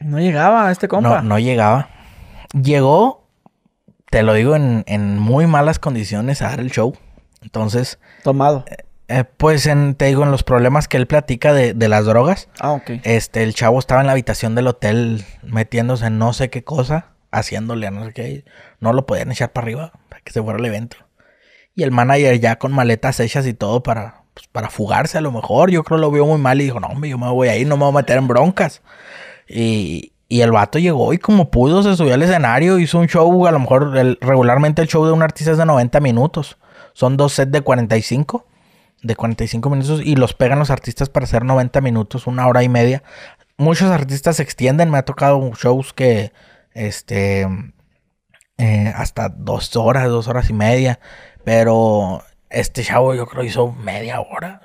no llegaba este compa. No, llegaba. Llegó, te lo digo, en, en, muy malas condiciones a dar el show. Entonces. Tomado. Eh, eh, pues te digo, en los problemas que él platica de, de, las drogas. Ah, ok. Este, el chavo estaba en la habitación del hotel metiéndose en no sé qué cosa, haciéndole a no sé qué. No lo podían echar para arriba para que se fuera al evento. Y el manager ya con maletas hechas y todo para, pues, para fugarse a lo mejor. Yo creo lo vio muy mal y dijo, no, hombre, yo me voy a ir, no me voy a meter en broncas. Y, el vato llegó y como pudo se subió al escenario, hizo un show, a lo mejor regularmente el show de un artista es de 90 minutos. Son dos sets de 45, de 45 minutos y los pegan los artistas para hacer 90 minutos, una hora y media. Muchos artistas se extienden, me ha tocado shows que, este, eh, hasta dos horas, dos horas y media, pero este chavo yo creo hizo media hora.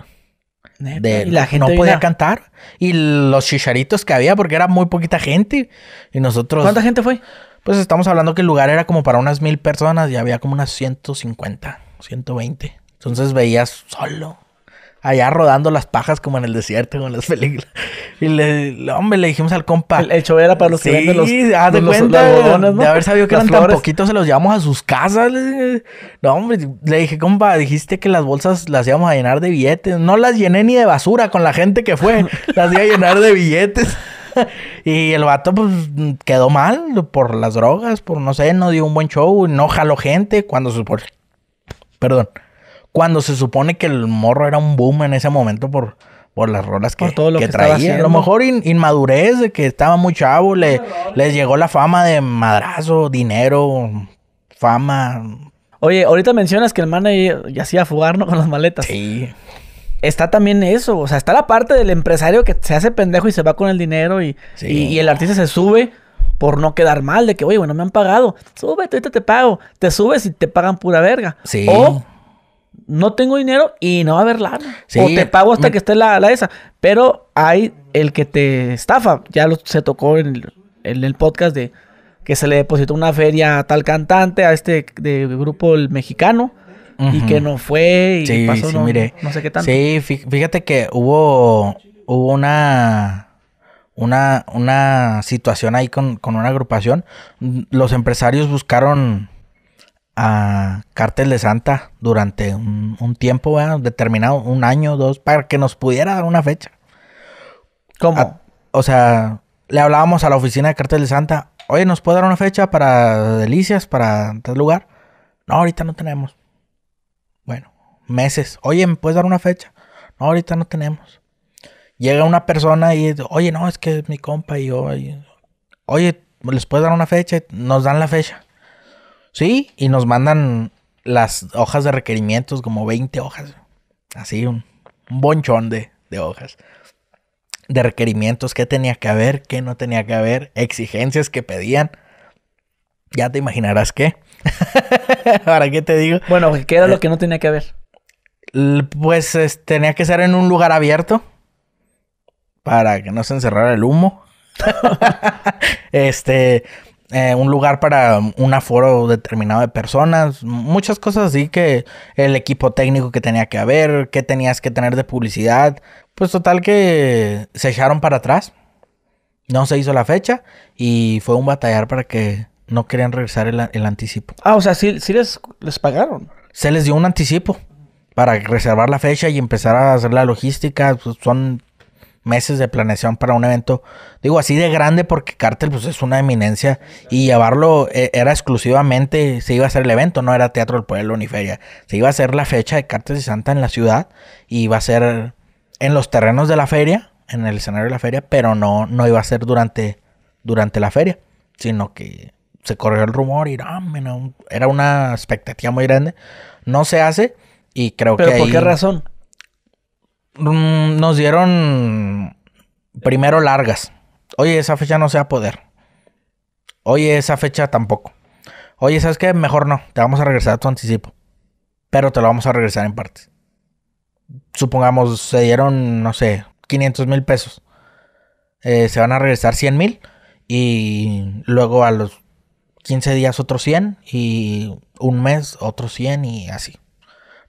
De, la gente no podía cantar. Y los chicharitos que había, porque era muy poquita gente. Y nosotros. ¿Cuánta gente fue? Pues estamos hablando que el lugar era como para unas mil personas y había como unas 150, 120. Entonces veías solo allá rodando las pajas como en el desierto, con las películas. Y le, hombre, le dijimos al compa. El, era para los que los, haz de, cuenta, de haber sabido que eran tan poquitos, se los llevamos a sus casas. No, hombre, le dije, compa, dijiste que las bolsas las íbamos a llenar de billetes. No las llené ni de basura con la gente que fue. las iba a llenar de billetes. y el vato, pues, quedó mal por las drogas, por no sé, no dio un buen show, no jaló gente cuando su. Perdón cuando se supone que el morro era un boom en ese momento por, por las rolas que, por todo lo que, traía. A lo mejor inmadurez, de que estaba muy chavo, le, les llegó la fama de madrazo, dinero, fama. Oye, ahorita mencionas que el man ya hacía fugarnos Con las maletas. Sí. Está también eso, o sea, está la parte del empresario que se hace pendejo y se va con el dinero y, el artista se sube por no quedar mal, de que, oye, bueno, me han pagado, súbete, ahorita te pago, te subes y te pagan pura verga. Sí no tengo dinero y no va a haber lana. o te pago hasta que esté la, la, esa. Pero hay el que te estafa. Ya lo, se tocó en el, podcast de que se le depositó una feria a tal cantante, a este de grupo el mexicano. Y que no fue y sí, pasó sí, mire. no sé qué tanto. Sí, fíjate que hubo, una, una, una situación ahí con, con una agrupación. Los empresarios buscaron a Cártel de Santa durante un, tiempo determinado, un año, dos, para que nos pudiera dar una fecha. ¿Cómo? o sea, le hablábamos a la oficina de Cártel de Santa, oye, ¿nos puede dar una fecha para Delicias, para tal lugar? No, ahorita no tenemos. Bueno, meses. Oye, ¿me puedes dar una fecha? No, ahorita no tenemos. Llega una persona y, oye, no, es que es mi compa y yo. oye, ¿les puedes dar una fecha? Nos dan la fecha. Sí, y nos mandan las hojas de requerimientos, como 20 hojas. Así, un, bonchón de, hojas de requerimientos, qué tenía que haber, qué no tenía que haber, exigencias que pedían. Ya te imaginarás qué. Ahora, ¿qué te digo? Bueno, ¿qué era lo eh, que no tenía que haber? Pues tenía que ser en un lugar abierto para que no se encerrara el humo. este, eh, un lugar para un aforo determinado de personas, muchas cosas así que el equipo técnico que tenía que haber, que tenías que tener de publicidad, pues total que se echaron para atrás, no se hizo la fecha y fue un batallar para que no querían regresar el, anticipo. Ah, o sea, sí, les, les pagaron. Se les dio un anticipo para reservar la fecha y empezar a hacer la logística, pues, son meses de planeación para un evento, digo así de grande porque Cártel pues es una eminencia y llevarlo eh, era exclusivamente, se iba a hacer el evento, no era Teatro del Pueblo ni feria, se iba a hacer la fecha de Cártel y Santa en la ciudad y iba a ser en los terrenos de la feria, en el escenario de la feria, pero no, no iba a ser durante, durante la feria, sino que se corrió el rumor y era una expectativa muy grande, no se hace y creo ¿Pero que... ¿Por qué razón? Mm, nos dieron primero largas. Oye, esa fecha no se va a poder. Oye, esa fecha tampoco. Oye, ¿sabes qué? Mejor no. Te vamos a regresar a tu anticipo. Pero te lo vamos a regresar en partes. Supongamos, se dieron, no sé, 500 mil pesos. Eh, se van a regresar 100 mil. Y luego a los 15 días otros 100. Y un mes otros 100 y así.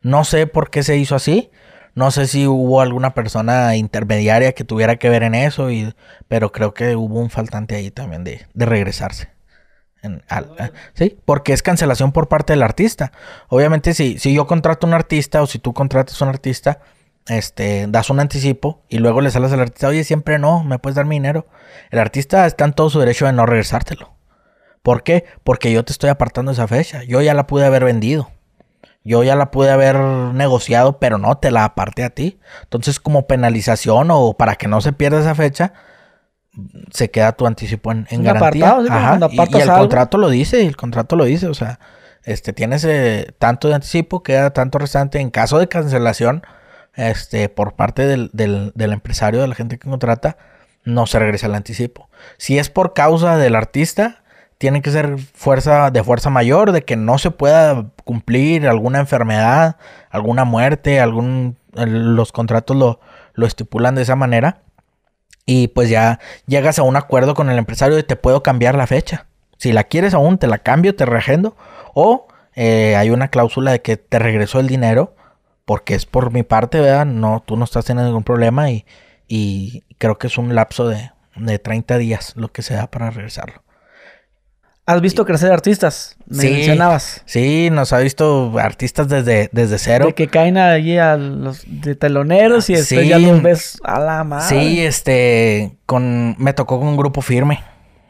No sé por qué se hizo así. No sé si hubo alguna persona intermediaria que tuviera que ver en eso, y, pero creo que hubo un faltante ahí también de, de regresarse. sí, porque es cancelación por parte del artista. Obviamente, si, si yo contrato a un artista o si tú contratas a un artista, este, das un anticipo y luego le sales al artista, oye, siempre no, me puedes dar mi dinero. El artista está en todo su derecho de no regresártelo. ¿Por qué? Porque yo te estoy apartando esa fecha. Yo ya la pude haber vendido yo ya la pude haber negociado, pero no, te la aparte a ti. Entonces, como penalización o para que no se pierda esa fecha, se queda tu anticipo en, garantía. Y, el contrato lo dice, el contrato lo dice, o sea, este, tienes eh, tanto de anticipo, queda tanto restante. En caso de cancelación, este, por parte del, del, del empresario, de la gente que contrata, no se regresa el anticipo. Si es por causa del artista, tiene que ser fuerza de fuerza mayor, de que no se pueda cumplir, alguna enfermedad, alguna muerte, algún los contratos lo, lo estipulan de esa manera. Y pues ya llegas a un acuerdo con el empresario de te puedo cambiar la fecha. Si la quieres aún, te la cambio, te regendo. O eh, hay una cláusula de que te regresó el dinero porque es por mi parte, ¿verdad? No, tú no estás teniendo ningún problema y, y creo que es un lapso de, de 30 días lo que se da para regresarlo. Has visto crecer artistas, mencionabas. Sí, nos ha visto artistas desde, desde cero. De que caen allí a los teloneros y ah, después sí, ya los ves a la madre. Sí, este, con, me tocó con un grupo firme.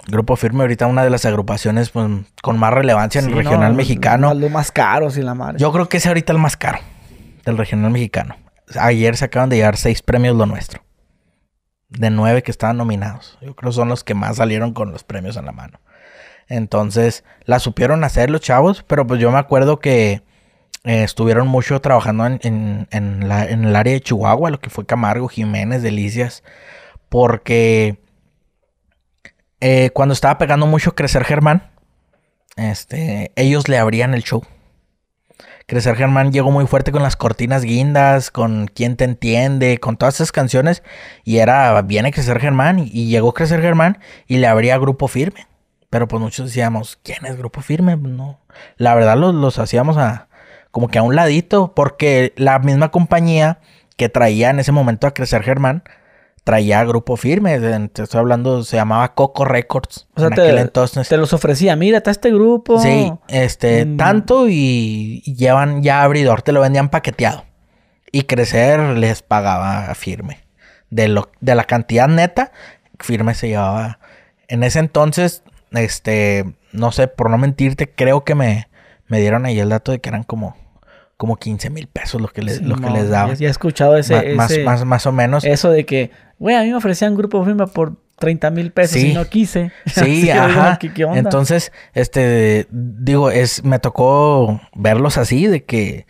Grupo Firme, ahorita una de las agrupaciones pues, con más relevancia en el regional mexicano. El más caro, sin la madre. Yo creo que es ahorita el más caro del regional mexicano. Ayer se acaban de llegar seis premios lo nuestro. De nueve que estaban nominados. Yo creo que son los que más salieron con los premios en la mano. Entonces, la supieron hacer los chavos, pero pues yo me acuerdo que eh, estuvieron mucho trabajando en, el área de Chihuahua, lo que fue Camargo, Jiménez, Delicias, porque eh, cuando estaba pegando mucho Crecer Germán, este, ellos le abrían el show. Crecer Germán llegó muy fuerte con las cortinas guindas, con Quién te entiende, con todas esas canciones. Y era, viene Crecer Germán y, y llegó Crecer Germán y le abría grupo firme. Pero pues muchos decíamos, ¿quién es Grupo Firme? No. La verdad los, los hacíamos a, como que a un ladito, porque la misma compañía que traía en ese momento a Crecer Germán, traía grupo firme. Te estoy hablando, se llamaba Coco Records. O sea, te, entonces. te los ofrecía, mira, está este grupo. Sí, este, mm. tanto y, llevan ya abridor, te lo vendían paqueteado. Y crecer les pagaba a firme. De, lo, de la cantidad neta, firme se llevaba. En ese entonces, este, no sé, por no mentirte, creo que me, me dieron ahí el dato de que eran como, como 15 mil pesos los que les, que les daban. Ya he escuchado ese, más, más, más, o menos. Eso de que, güey, a mí me ofrecían grupo firma por 30 mil pesos y no quise. Sí, ajá. Entonces, este, digo, es, me tocó verlos así, de que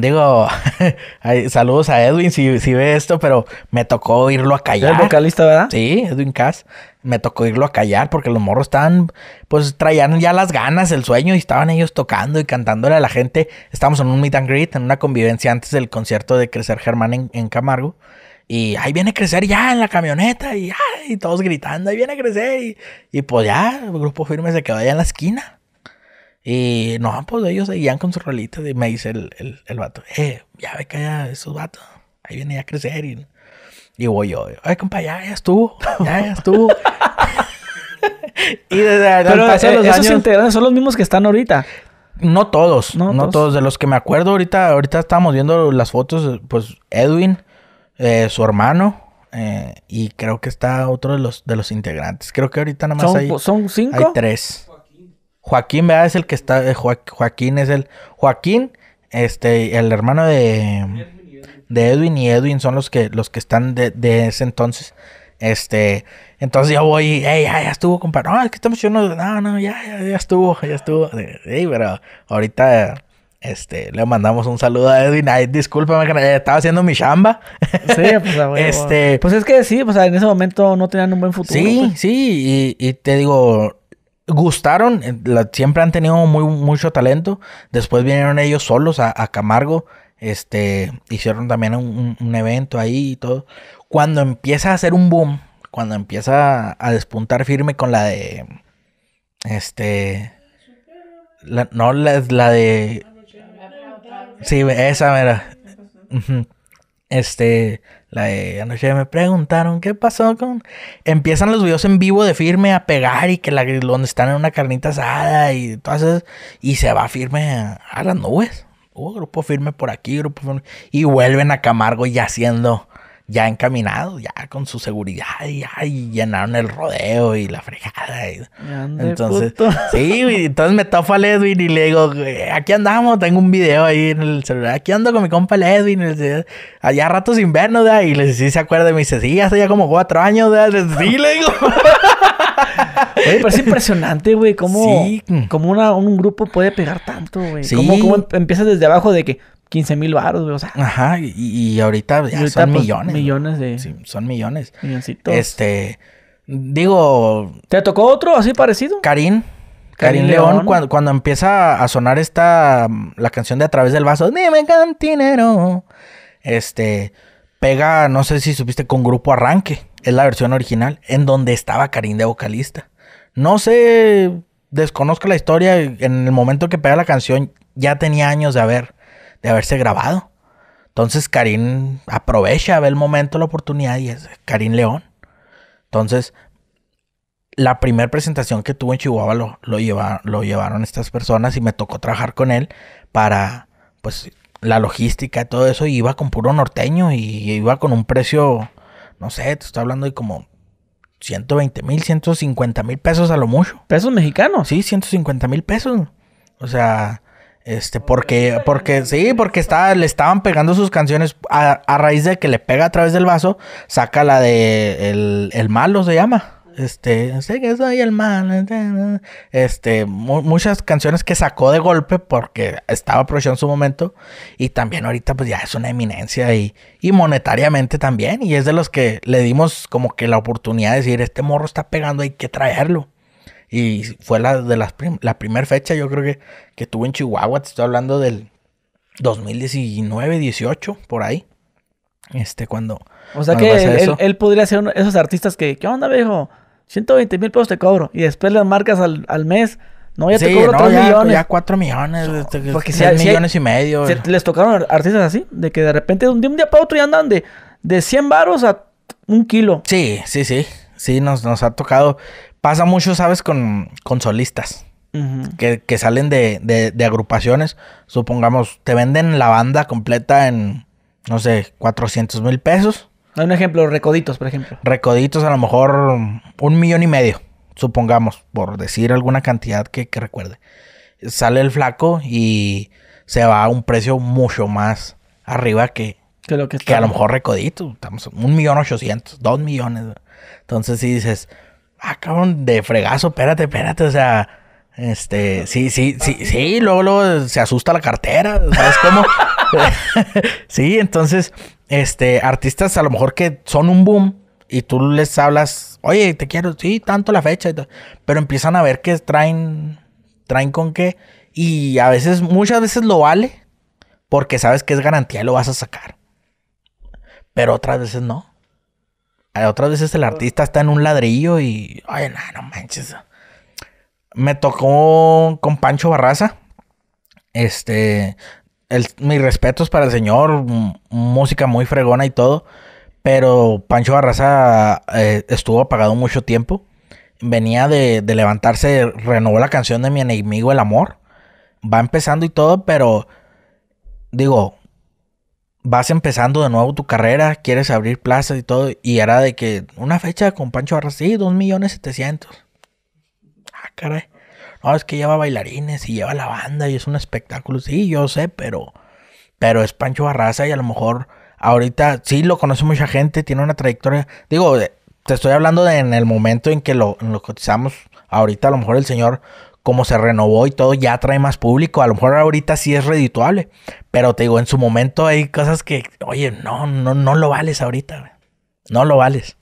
Digo, saludos a Edwin si, si, ve esto, pero me tocó irlo a callar. ¿Es vocalista, verdad? Sí, Edwin Cass. Me tocó irlo a callar porque los morros estaban, pues traían ya las ganas, el sueño y estaban ellos tocando y cantándole a la gente. estamos en un meet and greet, en una convivencia antes del concierto de Crecer Germán en, Camargo. Y ahí viene crecer ya en la camioneta y, todos gritando, ahí viene crecer. Y, y pues ya, el grupo firme se quedó allá en la esquina. Y no, pues ellos seguían con su rolita. Y me dice el, el, el vato, eh, ya ve que allá esos vatos, ahí viene ya a crecer. Y, y voy yo, ay, compa, ya, ya estuvo, ya, estuvo. y desde Pero, eh, los esos integrantes son los mismos que están ahorita. No todos, no, todos. De los que me acuerdo ahorita, ahorita estábamos viendo las fotos, eh, pues Edwin, eh, su hermano, y creo que está otro de los, de los integrantes. Creo que ahorita nada más ¿Son, hay... ¿Son cinco? Hay tres. Joaquín, vea, Es el que está. Eh, Joaquín es el. Joaquín, este, el hermano de. De Edwin y Edwin son los que, los que están de, ese entonces. Este, entonces yo voy, hey, ya, estuvo, compadre. No, es que estamos No, no, ya, ya, estuvo, ya estuvo. Sí, pero ahorita, este, le mandamos un saludo a Edwin. Ay, discúlpame, que estaba haciendo mi chamba. Sí, pues, este, pues es que sí, pues en ese momento no tenían un buen futuro. Sí, pues. sí, y te digo, gustaron, eh, siempre han tenido muy, mucho talento. Después vinieron ellos solos a, Camargo, este, hicieron también un, evento ahí y todo. Cuando empieza a hacer un boom, cuando empieza a, despuntar firme con la de, este, no, la, la de... Sí, esa era. Este, la de anoche me preguntaron qué pasó con. Empiezan los videos en vivo de firme a pegar y que la, donde están en una carnita asada y todas esas. Y se va firme a, las nubes. Hubo grupo firme por aquí, grupo firme. Y vuelven a Camargo y haciendo ya encaminado, ya con su seguridad, y, ya, y llenaron el rodeo y la fregada. Y... Entonces, sí, güey, entonces me topo al Edwin y le digo, aquí andamos, tengo un video ahí en el celular, aquí ando con mi compa el Edwin, allá ratos invierno, de y le sí se acuerda, y me dice, sí, hace ya como cuatro años, de le digo. Oye, pero es impresionante, güey, cómo, un grupo puede pegar tanto, güey. Sí. Cómo, empieza desde abajo de que, 15 mil baros, o sea. Ajá, y, ahorita ya son pues, millones. Millones de. son millones. Milloncitos. Este. Digo. ¿Te tocó otro así parecido? Karim. Karim León, cuando, empieza a sonar esta. Mm, la canción de A través del vaso. Dime cantinero. Este. Pega, no sé si supiste, con Grupo Arranque. Es la versión original. En donde estaba Karim de vocalista. No sé. Desconozco la historia. En el momento que pega la canción, ya tenía años de haber de haberse grabado. Entonces Karim aprovecha, ve el momento, la oportunidad y es Karim León. Entonces, la primera presentación que tuvo en Chihuahua lo, lo, lo llevaron estas personas y me tocó trabajar con él para, pues, la logística, todo eso. Y iba con puro norteño y iba con un precio, no sé, te estoy hablando de como 120 mil, 150 mil pesos a lo mucho. ¿Pesos mexicanos? Sí, 150 mil pesos. O sea, este, porque, porque, sí, porque estaba, le estaban pegando sus canciones a, a, raíz de que le pega a través del vaso, saca la de El, el Malo, se llama. Este, sé que soy el mal Este, muchas canciones que sacó de golpe porque estaba aprovechando su momento. Y también ahorita, pues ya es una eminencia y monetariamente también. Y es de los que le dimos como que la oportunidad de decir: Este morro está pegando, hay que traerlo. Y fue la de las la primera fecha, yo creo que, que tuve en Chihuahua. Te estoy hablando del 2019, 18, por ahí. Este, cuando. O sea que él, podría ser esos artistas que, ¿qué onda, viejo? 120 mil pesos te cobro. Y después las marcas al, mes. No, ya te cobro 3 pues, millones. Ya 4 millones, este, porque 6 millones y medio. les tocaron artistas así, de que de repente de un, día para otro ya andan de, de 100 baros a un kilo. Sí, sí, sí. Sí, nos, nos ha tocado. Pasa mucho, ¿sabes? Con, solistas. que, salen de, agrupaciones. Supongamos, te venden la banda completa en, no sé, 400 mil pesos. Hay Un ejemplo, Recoditos, por ejemplo. Recoditos, a lo mejor un millón y medio, supongamos, por decir alguna cantidad que, recuerde. Sale el flaco y se va a un precio mucho más arriba que, que, lo que, a lo mejor Recoditos. Estamos un millón ochocientos, dos millones. Entonces, si dices, ah, cabrón, de fregazo, espérate, espérate, o sea, este, sí, sí, sí, sí, luego, luego se asusta la cartera, ¿sabes cómo? sí, entonces, este, artistas a lo mejor que son un boom y tú les hablas, oye, te quiero, sí, tanto la fecha, pero empiezan a ver que traen, traen con qué y a veces, muchas veces lo vale porque sabes que es garantía y lo vas a sacar, pero otras veces no. Otras veces el artista está en un ladrillo y. Ay, no, no manches. Me tocó con Pancho Barraza. Este. El, mis respetos para el señor. Música muy fregona y todo. Pero Pancho Barraza eh, estuvo apagado mucho tiempo. Venía de, de levantarse. Renovó la canción de Mi enemigo, el amor. Va empezando y todo, pero. Digo, vas empezando de nuevo tu carrera, quieres abrir plazas y todo, y era de que una fecha con Pancho Barraza... sí, 2 millones setecientos... Ah, caray. No, es que lleva bailarines y lleva la banda y es un espectáculo. Sí, yo sé, pero, pero es Pancho Barraza y a lo mejor ahorita sí lo conoce mucha gente, tiene una trayectoria. Digo, eh, te estoy hablando de en el momento en que lo, lo cotizamos. Ahorita a lo mejor el señor como se renovó y todo, ya trae más público. A lo mejor ahorita sí es redituable, pero te digo, en su momento hay cosas que, oye, no, no, no lo vales ahorita, No lo vales.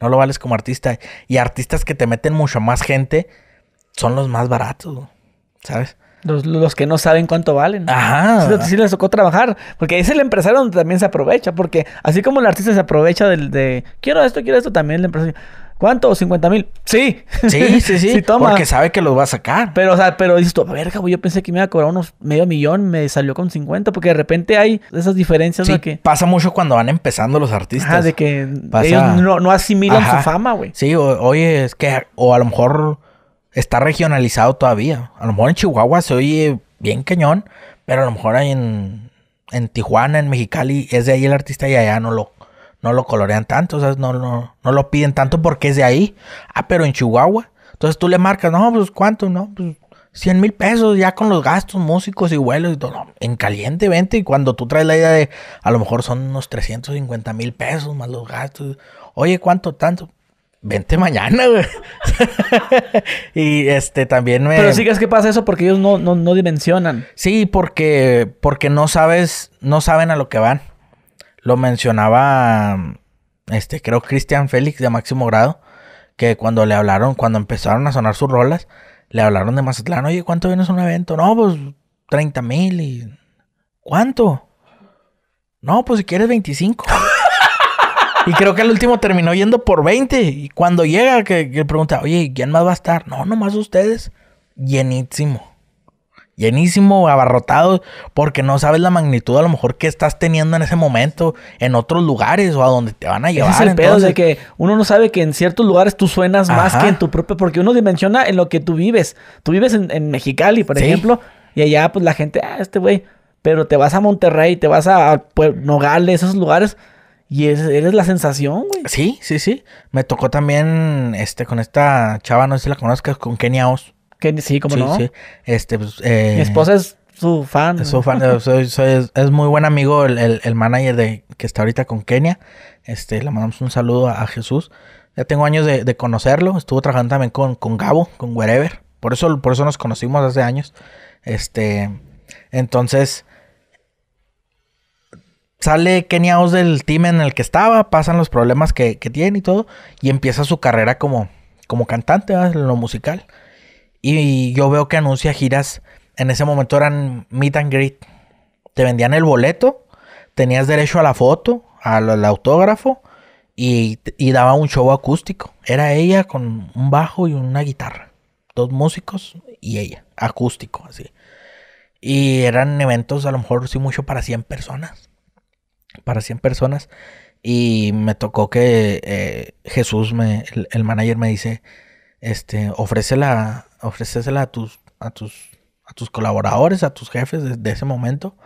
No lo vales como artista. Y artistas que te meten mucho más gente son los más baratos, ¿sabes? Los, que no saben cuánto valen. Ajá. Sí, les tocó trabajar. Porque es el empresario donde también se aprovecha. Porque así como el artista se aprovecha del de quiero esto, quiero esto, también el empresario. ¿Cuánto? ¿50 mil? Sí. Sí, sí, sí. toma. Porque sabe que los va a sacar. Pero, o sea, pero dices tú, verga, güey, yo pensé que me iba a cobrar unos medio millón, me salió con 50, porque de repente hay esas diferencias. Sí, que... pasa mucho cuando van empezando los artistas. Ah, de que ellos no, asimilan su fama, güey. Sí, oye, es que, o a lo mejor está regionalizado todavía. A lo mejor en Chihuahua se oye bien cañón, pero a lo mejor hay en, en Tijuana, en Mexicali, es de ahí el artista y allá no lo no lo colorean tanto, o sea, no, no, no lo piden tanto porque es de ahí. Ah, pero en Chihuahua. Entonces tú le marcas, no, pues cuánto, no, pues 100 mil pesos ya con los gastos, músicos y vuelos y todo. En caliente, vente. Y cuando tú traes la idea de, a lo mejor son unos 350 mil pesos más los gastos. Oye, ¿cuánto tanto? Vente mañana, güey. y este también me. Pero sí que es pasa eso porque ellos no, no, no dimensionan. Sí, porque, porque no sabes, no saben a lo que van. Lo mencionaba, este, creo, Cristian Félix de máximo grado, que cuando le hablaron, cuando empezaron a sonar sus rolas, le hablaron de Mazatlán, oye, ¿cuánto viene a un evento? No, pues 30 mil y... ¿Cuánto? No, pues si quieres 25. y creo que el último terminó yendo por 20. Y cuando llega, que, le pregunta, oye, ¿quién más va a estar? No, nomás ustedes. Llenísimo llenísimo, abarrotado, porque no sabes la magnitud a lo mejor que estás teniendo en ese momento en otros lugares o a donde te van a llevar. es el pedo de que uno no sabe que en ciertos lugares tú suenas más que en tu propio, porque uno dimensiona en lo que tú vives. Tú vives en, Mexicali, por ejemplo, y allá pues la gente, ah, este güey, pero te vas a Monterrey, te vas a, Nogales, esos lugares. Y es, eres la sensación, güey. Sí, sí, sí. Me tocó también este con esta chava, no sé si la conozcas, con Kenia Oz sí, como no. Este, pues, eh, Mi esposa es su fan. Es eh, muy buen amigo el, manager de, que está ahorita con Kenia. Este, le mandamos un saludo a, Jesús. Ya tengo años de, conocerlo. Estuvo trabajando también con, con Gabo, con Wherever. Por eso, por eso nos conocimos hace años. Este, entonces, sale Keniaos Oz del team en el que estaba, pasan los problemas que, que tiene y todo, y empieza su carrera como, como cantante, en lo musical. Y yo veo que anuncia giras. En ese momento eran meet and greet. Te vendían el boleto, tenías derecho a la foto, al, autógrafo y, daba un show acústico. Era ella con un bajo y una guitarra. Dos músicos y ella, acústico, así. Y eran eventos a lo mejor sí mucho para 100 personas. Para 100 personas. Y me tocó que eh, Jesús, me, el, manager, me dice, este, ofrece la, ofrecésela a tus, a tus, a tus colaboradores, a tus jefes de, ese momento.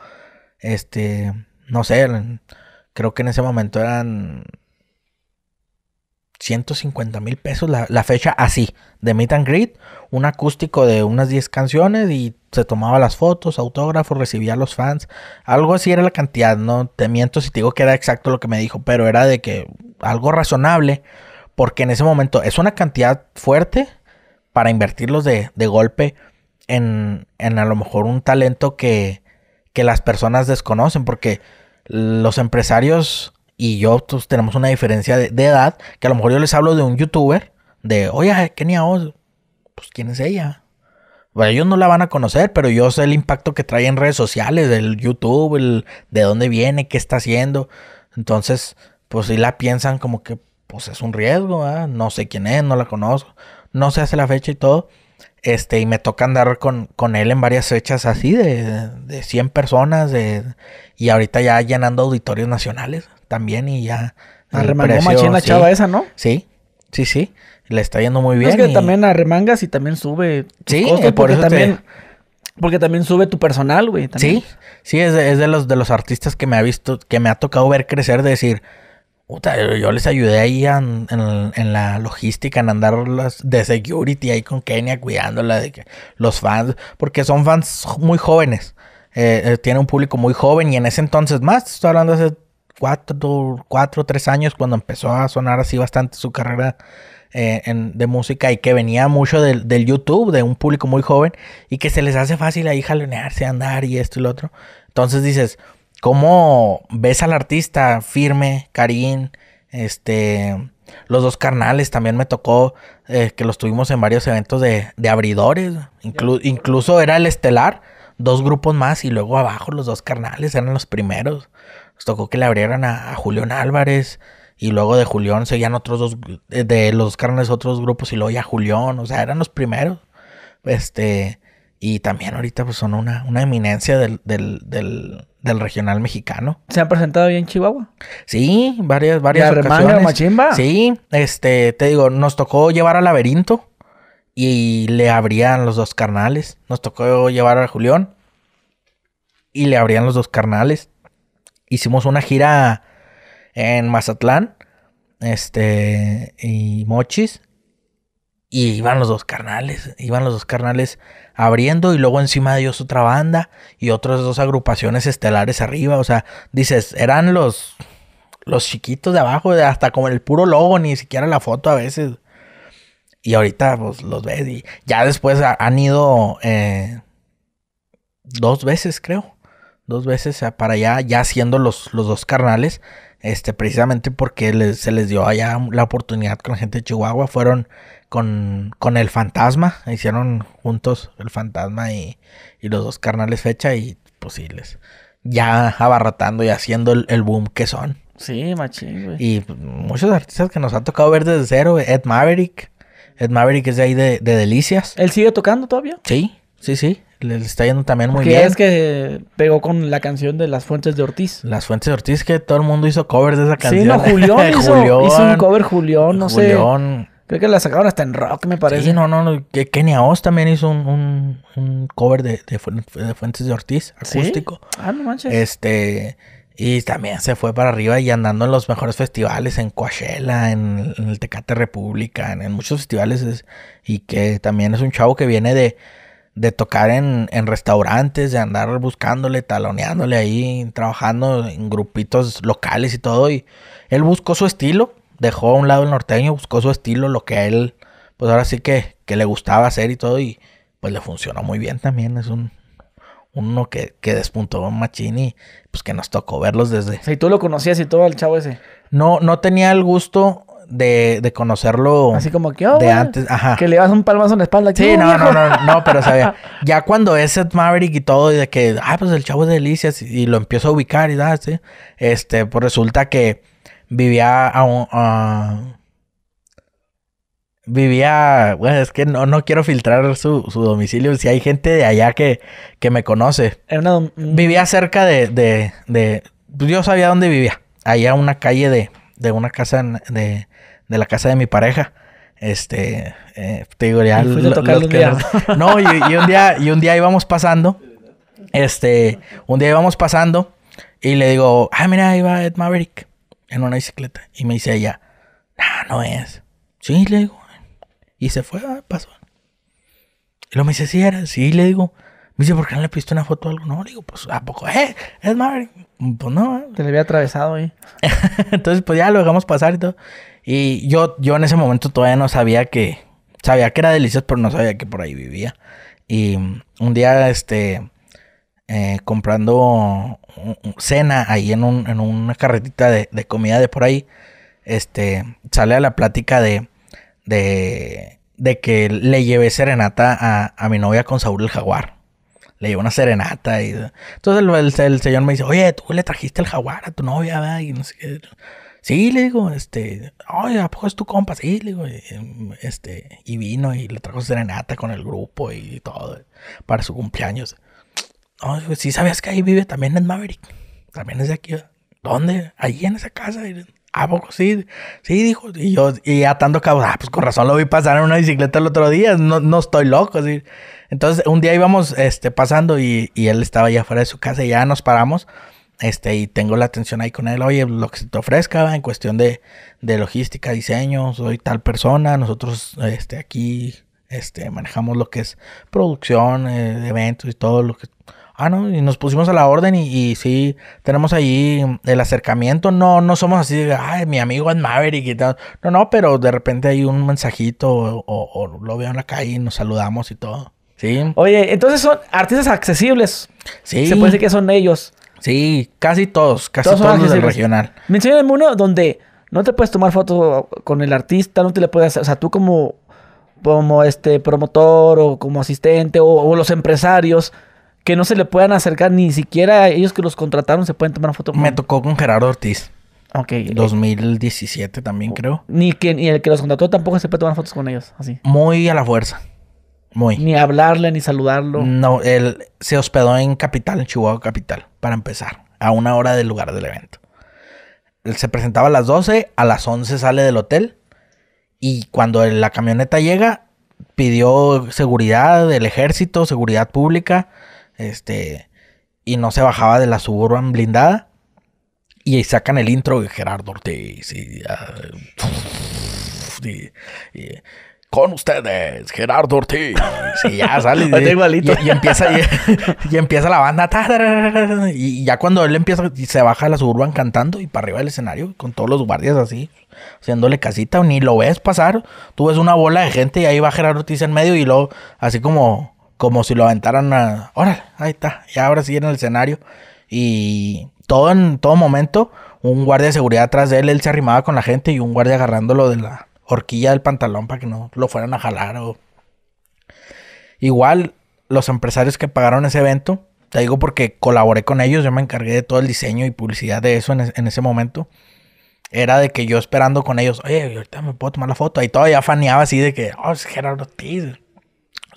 Este, no sé, creo que en ese momento eran 150 mil pesos la, la, fecha así, de meet and greet, un acústico de unas 10 canciones y se tomaba las fotos, autógrafos, recibía a los fans, algo así era la cantidad, no te miento si te digo que era exacto lo que me dijo, pero era de que algo razonable, porque en ese momento es una cantidad fuerte, para invertirlos de, de golpe en, en, a lo mejor un talento que, las personas desconocen, porque los empresarios y yo tenemos una diferencia de, edad, que a lo mejor yo les hablo de un youtuber, de, oye, Kenia Oz, pues quién es ella. Bueno, pues, ellos no la van a conocer, pero yo sé el impacto que trae en redes sociales, el YouTube, el de dónde viene, qué está haciendo. Entonces, pues si la piensan como que, pues es un riesgo, no sé quién es, no la conozco no se hace la fecha y todo. Este, y me toca andar con, con él en varias fechas así de, de 100 personas de, y ahorita ya llenando auditorios nacionales también y ya. Arremangó machín chava esa, ¿no? Sí, sí, sí. Le está yendo muy bien. es que también arremangas y también sube. Sí, por porque también. Porque también sube tu personal, güey. Sí, sí, es de, es de, los de los artistas que me ha visto, que me ha tocado ver crecer, de decir, yo, les ayudé ahí en, la logística, en andar las de security ahí con Kenia cuidándola de que los fans, porque son fans muy jóvenes. Eh, eh, tiene un público muy joven y en ese entonces más, estoy hablando hace cuatro, cuatro, tres años cuando empezó a sonar así bastante su carrera eh, de música y que venía mucho del, del, YouTube, de un público muy joven y que se les hace fácil ahí jalonearse, andar y esto y lo otro. Entonces dices, ¿Cómo ves al artista firme, Karim? Este, los dos carnales también me tocó eh, que los tuvimos en varios eventos de, abridores. incluso era el estelar, dos grupos más y luego abajo los dos carnales eran los primeros. Nos tocó que le abrieran a, Julión Julián Álvarez y luego de Julián seguían otros dos, eh, de los carnales otros grupos y luego ya Julián, o sea, eran los primeros. Este, y también ahorita pues son una, una eminencia del, regional mexicano. ¿Se han presentado bien en Chihuahua? Sí, varias, varias y ocasiones. Machimba? Sí, este, te digo, nos tocó llevar a Laberinto y le abrían los dos carnales. Nos tocó llevar a Julián y le abrían los dos carnales. Hicimos una gira en Mazatlán, este, y Mochis, y iban los dos carnales, iban los dos carnales abriendo y luego encima de ellos otra banda y otras dos agrupaciones estelares arriba. O sea, dices, eran los, los chiquitos de abajo, hasta como el puro logo, ni siquiera la foto a veces. Y ahorita pues, los ves y ya después han ido eh, dos veces, creo. Dos veces eh, para allá, ya siendo los, los dos carnales. Este, precisamente porque se les dio allá la oportunidad con la gente de Chihuahua. Fueron con, con el fantasma. Hicieron juntos el fantasma y, los dos carnales fecha y pues sí, ya abarrotando y haciendo el, boom que son. Sí, machín, güey. Y pues, muchos artistas que nos han tocado ver desde cero, Ed Maverick. Ed Maverick es de ahí de, Delicias. ¿Él sigue tocando todavía? Sí, sí, sí. Le, está yendo también muy bien. es que pegó con la canción de Las Fuentes de Ortiz? Las Fuentes de Ortiz, que todo el mundo hizo covers de esa canción. Sí, no, Julión hizo, un cover Julión no sé. Julián, Creo que la sacaron hasta en rock, me parece. Sí, no, no, no. Oz también hizo un, cover de, de, Fuentes de Ortiz, acústico. Ah, no manches. Este. Y también se fue para arriba y andando en los mejores festivales, en Coachella, en, el Tecate República, en, muchos festivales. y que también es un chavo que viene de, tocar en, restaurantes, de andar buscándole, taloneándole ahí, trabajando en grupitos locales y todo. Y él buscó su estilo dejó a un lado el norteño, buscó su estilo, lo que a él, pues ahora sí que, le gustaba hacer y todo, y pues le funcionó muy bien también. Es un, uno que, que despuntó a Machini, pues que nos tocó verlos desde. si tú lo conocías y todo el chavo ese? No, no tenía el gusto de, conocerlo. Así como que, oh, de antes, ajá. Que le ibas un palmazo en la espalda. Sí, oh, no, no, no, no, pero sabía. Ya cuando ese Maverick y todo, y de que, ah, pues el chavo es delicias, y, lo empiezo a ubicar y da, Este, pues resulta que vivía a un... vivía, bueno, es que no, no quiero filtrar su, domicilio, si hay gente de allá que, me conoce. vivía cerca de, de, pues, yo sabía dónde vivía, allá una calle de, de una casa, de, la casa de mi pareja. Este, eh, te digo, ya... no, y, un día, y un día íbamos pasando, este, un día íbamos pasando y le digo, ah, mira, ahí va Ed Maverick en una bicicleta. Y me dice ella, nah, no es. Sí, le digo. Y se fue, ah, pasó. Y luego me dice, sí era, sí, le digo. Me dice, ¿por qué no le piste una foto o algo? No, le digo, pues, ¿a poco? ¿Eh? ¿Es Maverick? Pues no. Te eh. le había atravesado, ahí... Entonces, pues ya lo dejamos pasar y todo. Y yo, yo en ese momento todavía no sabía que... Sabía que era delicioso, pero no sabía que por ahí vivía. Y un día, este... Eh, comprando cena ahí en, un, una carretita de, comida de por ahí, este, sale a la plática de, de, que le llevé serenata a, mi novia con Saúl el Jaguar. Le llevé una serenata y... Entonces el, señor me dice, oye, tú le trajiste el jaguar a tu novia, Y no sé qué. Sí, le digo, este, oye, ¿a es tu compa? Sí, le digo, este, y vino y le trajo serenata con el grupo y todo, para su cumpleaños si ¿sí sabías que ahí vive también en Maverick. También es de aquí. ¿Dónde? ¿Allí en esa casa. ¿A ah, poco sí? Sí, dijo. Y yo, y atando cabos, ah, pues con razón lo vi pasar en una bicicleta el otro día. No, estoy loco. ¿sí? Entonces, un día íbamos este, pasando y, y él estaba allá afuera de su casa y ya nos paramos. Este, y tengo la atención ahí con él, oye, lo que se te ofrezca en cuestión de, logística, diseño, soy tal persona, nosotros este, aquí este, manejamos lo que es producción, eh, eventos y todo lo que Ah, no, y nos pusimos a la orden y, sí, tenemos ahí el acercamiento. No, no somos así de, ay, mi amigo es Maverick y tal. No, no, pero de repente hay un mensajito o, lo veo en la calle y nos saludamos y todo. Sí. Oye, entonces son artistas accesibles. Sí. Se puede decir que son ellos. Sí, casi todos, casi todos, todos los del regional. en uno donde no te puedes tomar fotos con el artista, no te le puedes hacer. O sea, tú como, como este promotor o como asistente o los empresarios que no se le puedan acercar, ni siquiera ellos que los contrataron se pueden tomar foto. Me tocó con Gerardo Ortiz. Ok. 2017 eh, también, creo. Ni, que, ni el que los contrató tampoco se puede tomar fotos con ellos, así. Muy a la fuerza. Muy. Ni hablarle, ni saludarlo. No, él se hospedó en Capital, en Chihuahua Capital, para empezar, a una hora del lugar del evento. Él se presentaba a las 12, a las 11 sale del hotel y cuando la camioneta llega, pidió seguridad del ejército, seguridad pública este, y no se bajaba de la suburban blindada. Y sacan el intro de Gerardo Ortiz. Y, ah, con ustedes, Gerardo Ortiz. Y ya sale. y, empieza, la banda. Y ya cuando él empieza, Y se baja de la suburban cantando y para arriba del escenario, con todos los guardias así, haciéndole casita, ni lo ves pasar. Tú ves una bola de gente y ahí va Gerardo Ortiz en medio y luego, así como como si lo aventaran a. Órale, ahí está, ya ahora sí en el escenario. Y todo en todo momento, un guardia de seguridad atrás de él, él se arrimaba con la gente y un guardia agarrándolo de la horquilla del pantalón para que no lo fueran a jalar. O... Igual, los empresarios que pagaron ese evento, te digo porque colaboré con ellos, yo me encargué de todo el diseño y publicidad de eso en, ese momento. Era de que yo esperando con ellos, oye, ahorita me puedo tomar la foto. todo todavía faneaba así de que, oh, es Gerardo Ortiz.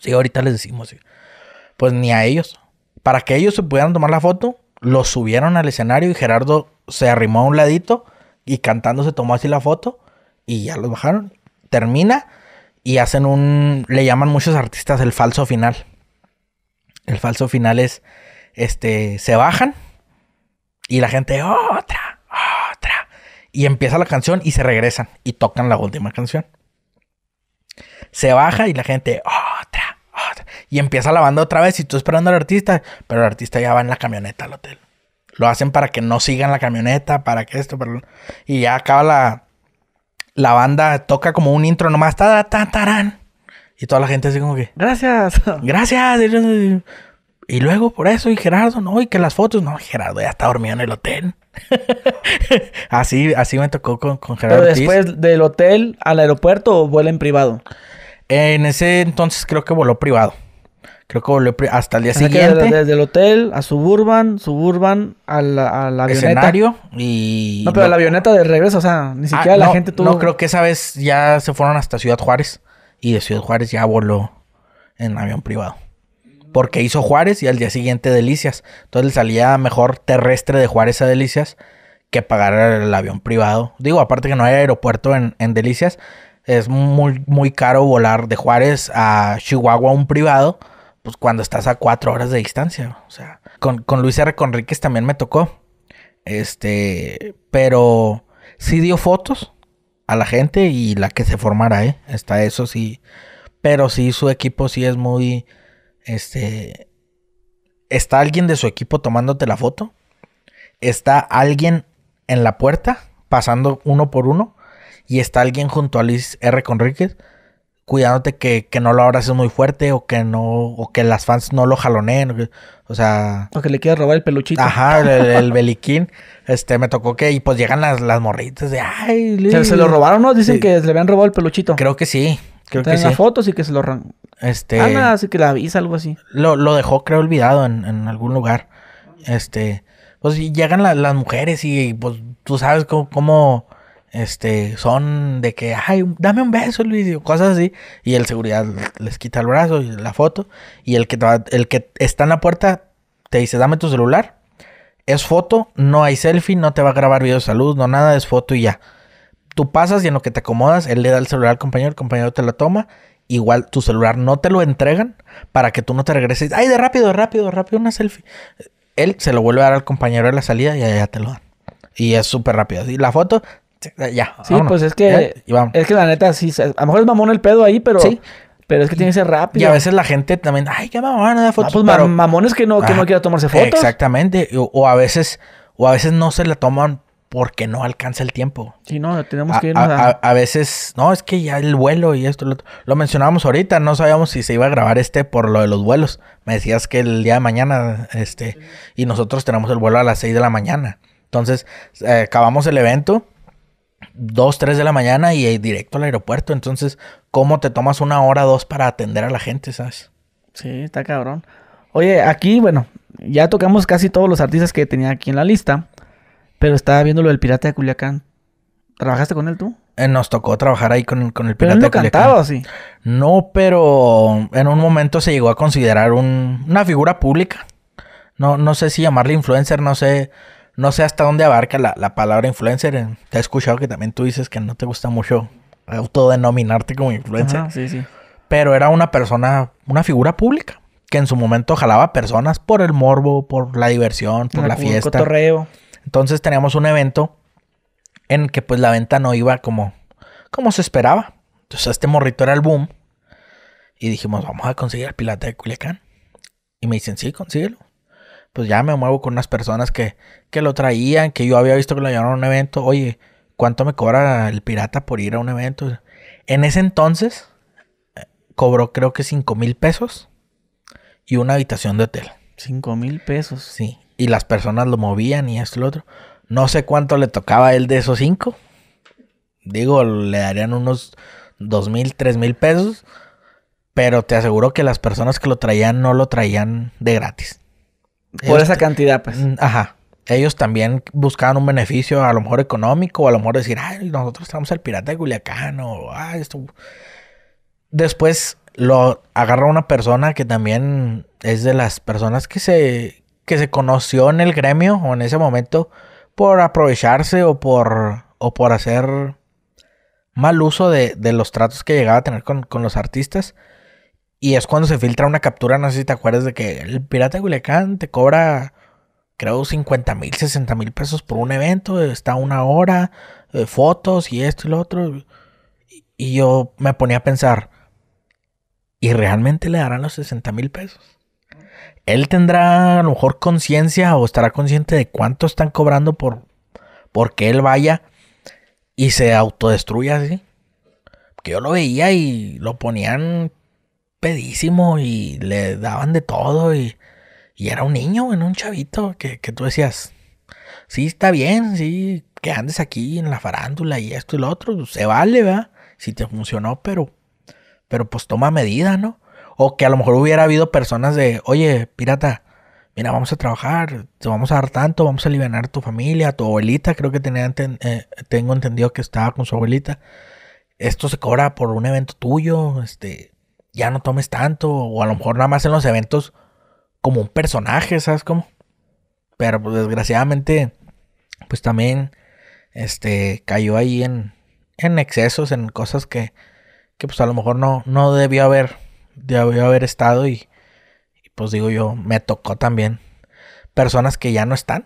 Sí, ahorita les decimos. Pues ni a ellos. Para que ellos se pudieran tomar la foto, los subieron al escenario y Gerardo se arrimó a un ladito y cantando se tomó así la foto y ya los bajaron. Termina y hacen un. Le llaman muchos artistas el falso final. El falso final es. Este. Se bajan. Y la gente. ¡Otra! ¡Otra! Y empieza la canción y se regresan. Y tocan la última canción. Se baja y la gente. Oh, y empieza la banda otra vez y tú esperando al artista, pero el artista ya va en la camioneta al hotel. Lo hacen para que no sigan la camioneta, para que esto, pero... Y ya acaba la... La banda toca como un intro nomás, ta, ta, tarán. Y toda la gente así como que... Gracias. Gracias. Y luego por eso, y Gerardo, no, y que las fotos, no, Gerardo ya está dormido en el hotel. así, así me tocó con, con Gerardo. Pero después del hotel al aeropuerto o vuela en privado. En ese entonces creo que voló privado. Creo que volvió hasta el día siguiente. Desde, el hotel a Suburban, Suburban al la, avioneta. Escenario y... No, pero la avioneta de regreso, o sea, ni ah, siquiera la gente tuvo... No, creo que esa vez ya se fueron hasta Ciudad Juárez. Y de Ciudad Juárez ya voló en avión privado. Porque hizo Juárez y al día siguiente Delicias. Entonces le salía mejor terrestre de Juárez a Delicias que pagar el avión privado. Digo, aparte que no hay aeropuerto en, en Delicias. Es muy, muy caro volar de Juárez a Chihuahua un privado pues cuando estás a cuatro horas de distancia. O sea, con, Luis R. Conríquez también me tocó. Este, pero sí dio fotos a la gente y la que se formara, ¿eh? Está eso sí. Pero sí, su equipo sí es muy, este, está alguien de su equipo tomándote la foto. Está alguien en la puerta, pasando uno por uno. Y está alguien junto a Luis R. Conríquez cuidándote que, no lo es muy fuerte o que no, o que las fans no lo jaloneen, o, sea... O que le quieras robar el peluchito. Ajá, el, beliquín. Este, me tocó que, y pues llegan las, morritas de, ay, se, lo robaron, ¿no? Dicen que se le habían robado el peluchito. Creo que sí. Creo que sí. fotos y que se lo Este... Ah, nada, que la avisa, algo así. Lo, lo dejó, creo, olvidado en, en algún lugar. Este... Pues llegan las mujeres y pues tú sabes cómo, cómo este, son de que, ay, dame un beso, Luis, cosas así. Y el seguridad les quita el brazo y la foto. Y el que, está en la puerta te dice, dame tu celular. Es foto, no hay selfie, no te va a grabar video de salud, no nada, es foto y ya. Tú pasas y en lo que te acomodas, él le da el celular al compañero, el compañero te lo toma. Igual tu celular no te lo entregan para que tú no te regreses. Ay, de rápido, rápido, rápido, una selfie. Él se lo vuelve a dar al compañero de la salida y allá te lo dan. Y es súper rápido. Y la foto ya. Sí, pues es que. Es que la neta, sí. A lo mejor es mamón el pedo ahí, pero. Pero es que tiene que ser rápido. Y a veces la gente también, ay, qué mamón, no fotos. Ah, pues que no, que no quiera tomarse fotos. Exactamente. O, a veces, o a veces no se la toman porque no alcanza el tiempo. Sí, no, tenemos a, que a, a... veces, no, es que ya el vuelo y esto, lo, lo mencionábamos ahorita, no sabíamos si se iba a grabar este por lo de los vuelos. Me decías que el día de mañana, este, y nosotros tenemos el vuelo a las 6 de la mañana. Entonces, eh, acabamos el evento 2, 3 de la mañana y eh, directo al aeropuerto. Entonces, ¿cómo te tomas una hora dos para atender a la gente, sabes? Sí, está cabrón. Oye, aquí, bueno, ya tocamos casi todos los artistas que tenía aquí en la lista, pero estaba viendo lo del Pirata de Culiacán. ¿Trabajaste con él tú? Eh, nos tocó trabajar ahí con, el Pirata pero él no de Culiacán. así? No, pero en un momento se llegó a considerar una figura pública. No, no sé si llamarle influencer, no sé no sé hasta dónde abarca la, palabra influencer. Eh, te he escuchado que también tú dices que no te gusta mucho autodenominarte como influencer. sí, sí. Pero era una persona, una figura pública, que en su momento jalaba personas por el morbo, por la diversión, por la fiesta. Cotorreo. Entonces teníamos un evento en que pues la venta no iba como, como se esperaba. Entonces este morrito era el boom. Y dijimos, vamos a conseguir el Pilate de Culiacán. Y me dicen, sí, consíguelo pues ya me muevo con unas personas que, que lo traían, que yo había visto que lo llevaron a un evento. Oye, ¿cuánto me cobra el pirata por ir a un evento? En ese entonces eh, cobró creo que cinco mil pesos y una habitación de hotel. Cinco mil pesos. Sí. Y las personas lo movían y esto y lo otro. No sé cuánto le tocaba a él de esos cinco... Digo, le darían unos Dos mil, tres mil pesos. Pero te aseguro que las personas que lo traían no lo traían de gratis. Por esa cantidad, pues. Mm, ajá. Ellos también buscaban un beneficio, a lo mejor económico, o a lo mejor decir, ay, nosotros estamos el pirata de Culiacán, o esto. Después lo agarra una persona que también es de las personas que se, que se conoció en el gremio o en ese momento por aprovecharse o por, o por hacer mal uso de, los tratos que llegaba a tener con los artistas. Y es cuando se filtra una captura, no sé si te acuerdas de que el pirata de te cobra, creo, 50 mil, 60 mil pesos por un evento, está una hora, eh, fotos y esto y lo otro. Y, yo me ponía a pensar, ¿y realmente le darán los 60 mil pesos? Él tendrá a lo mejor conciencia o estará consciente de cuánto están cobrando por, por él vaya y se autodestruya así. Que yo lo veía y lo ponían pedísimo y le daban de todo y, era un niño, En un chavito que, tú decías, sí, está bien, sí, que andes aquí en la farándula y esto y lo otro, pues, se vale, ¿verdad? Si te funcionó, pero, pero pues toma medida, ¿no? O que a lo mejor hubiera habido personas de, oye, pirata, mira, vamos a trabajar, te vamos a dar tanto, vamos a aliviar tu familia, tu abuelita, creo que tenía, eh, tengo entendido que estaba con su abuelita, esto se cobra por un evento tuyo, este, ya no tomes tanto, o a lo mejor nada más en los eventos como un personaje, ¿sabes cómo? Pero pues desgraciadamente, pues también, este, cayó ahí en, en excesos, en cosas que, que pues a lo mejor no, no debió haber, debió haber estado y, pues digo yo, me tocó también personas que ya no están.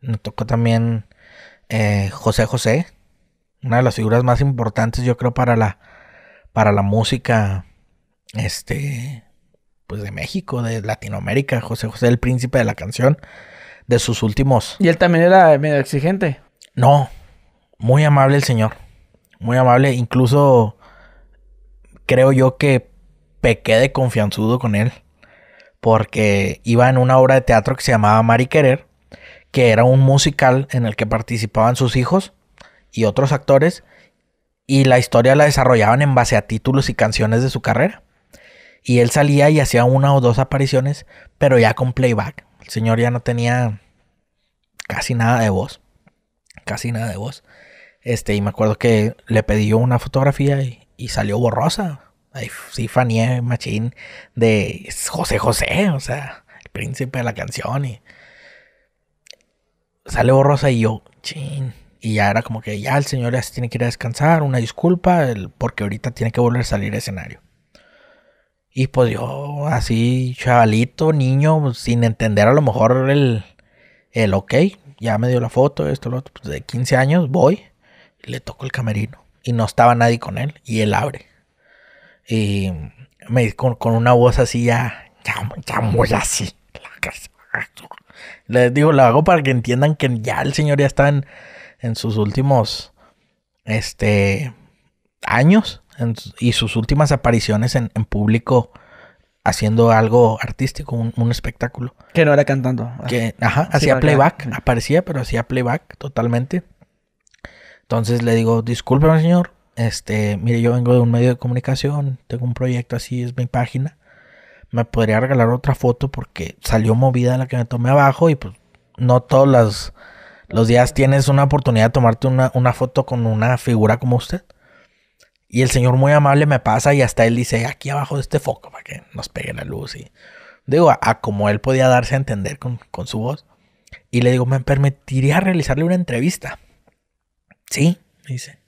Me tocó también eh, José José, una de las figuras más importantes yo creo para la, para la música este, pues de México, de Latinoamérica, José José, el príncipe de la canción, de sus últimos. ¿Y él también era medio exigente? No, muy amable el señor, muy amable, incluso creo yo que pequé de confianzudo con él, porque iba en una obra de teatro que se llamaba Mari Querer, que era un musical en el que participaban sus hijos y otros actores, y la historia la desarrollaban en base a títulos y canciones de su carrera. Y él salía y hacía una o dos apariciones, pero ya con playback. El señor ya no tenía casi nada de voz. Casi nada de voz. Este, y me acuerdo que le pedí una fotografía y, salió borrosa. Ahí sí Fanny machín de José José, o sea, el príncipe de la canción. Y sale borrosa y yo, chin. Y ya era como que ya el señor ya se tiene que ir a descansar, una disculpa, el, porque ahorita tiene que volver a salir al escenario. Y pues yo, así, chavalito, niño, sin entender a lo mejor el, ok, ya me dio la foto, esto, lo pues, de 15 años, voy, le toco el camerino. Y no estaba nadie con él, y él abre. Y me dice con, una voz así ya, ya, así. Les ah, digo, lo hago para que entiendan que ya el señor ya está en, sus últimos este, años y sus últimas apariciones en, público haciendo algo artístico, un, espectáculo. Que no era cantando. Que, ah, ajá, hacía playback, aparecía, pero hacía playback totalmente. Entonces le digo, discúlpeme señor, este, mire, yo vengo de un medio de comunicación, tengo un proyecto así, es mi página. Me podría regalar otra foto porque salió movida la que me tomé abajo y pues no todos los, días tienes una oportunidad de tomarte una foto con una figura como usted. Y el señor muy amable me pasa y hasta él dice, aquí abajo de este foco para que nos pegue la luz. Y digo, a, como él podía darse a entender con, su voz. Y le digo, ¿me permitiría realizarle una entrevista? Sí, dice.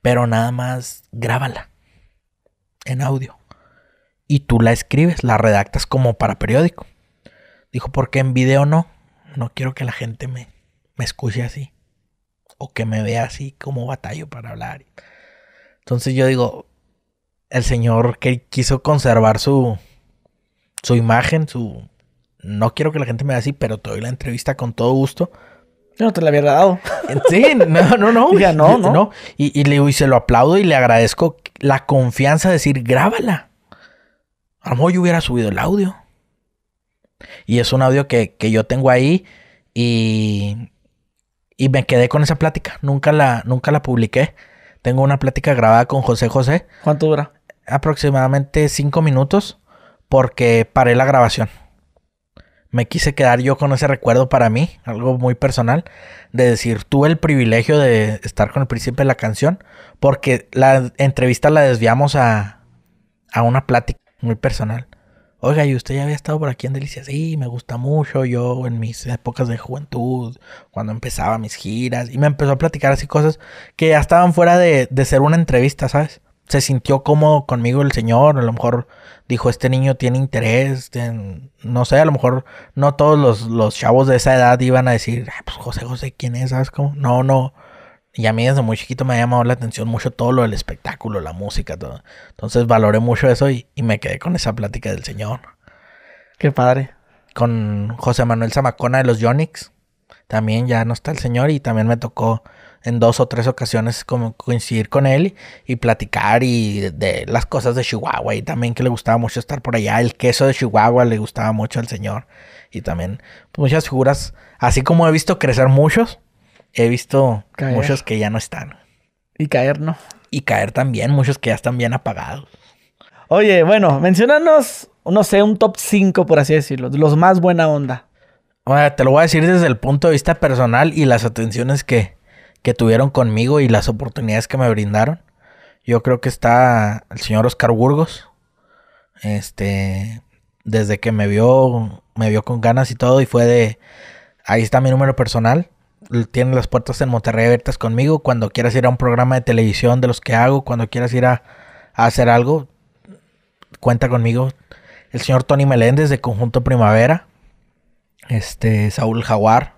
Pero nada más grábala en audio. Y tú la escribes, la redactas como para periódico. Dijo, porque en video no. No quiero que la gente me, me escuche así. O que me vea así como batallo para hablar. Entonces yo digo, el Señor que quiso conservar su, su imagen, su... No quiero que la gente me vea así, pero te doy la entrevista con todo gusto. No te la había dado. Sí, no, no, no. no, Y, le, y se lo aplaudo y le agradezco la confianza de decir, grábala. A lo yo hubiera subido el audio. Y es un audio que, que yo tengo ahí y, y me quedé con esa plática. Nunca la, nunca la publiqué. Tengo una plática grabada con José José. ¿Cuánto dura? Aproximadamente cinco minutos porque paré la grabación. Me quise quedar yo con ese recuerdo para mí, algo muy personal, de decir, tuve el privilegio de estar con el príncipe de la canción, porque la entrevista la desviamos a, a una plática muy personal oiga, ¿y usted ya había estado por aquí en Delicias Sí, me gusta mucho. Yo en mis épocas de juventud, cuando empezaba mis giras, y me empezó a platicar así cosas que ya estaban fuera de, ser una entrevista, ¿sabes? Se sintió cómodo conmigo el señor, a lo mejor dijo, este niño tiene interés, en... no sé, a lo mejor no todos los, los, chavos de esa edad iban a decir, ah, pues José José, ¿quién es? ¿Sabes cómo? No, no, y a mí desde muy chiquito me ha llamado la atención mucho todo lo del espectáculo, la música, todo. Entonces valoré mucho eso y, y me quedé con esa plática del señor. Qué padre. Con José Manuel Zamacona de los Yonix. También ya no está el señor y también me tocó en dos o tres ocasiones como coincidir con él y, platicar y de, las cosas de Chihuahua y también que le gustaba mucho estar por allá. El queso de Chihuahua le gustaba mucho al señor y también pues, muchas figuras, así como he visto crecer muchos, he visto muchos que ya no están. Y caer, ¿no? Y caer también, muchos que ya están bien apagados. Oye, bueno, mencionanos, no sé, un top 5, por así decirlo, los más buena onda. Bueno, te lo voy a decir desde el punto de vista personal y las atenciones que, que tuvieron conmigo y las oportunidades que me brindaron. Yo creo que está el señor Oscar Burgos. Este, desde que me vio, me vio con ganas y todo, y fue de, ahí está mi número personal tienen las puertas en Monterrey abiertas conmigo. Cuando quieras ir a un programa de televisión de los que hago, cuando quieras ir a, hacer algo, cuenta conmigo. El señor Tony Meléndez de Conjunto Primavera. Este, Saúl Jaguar.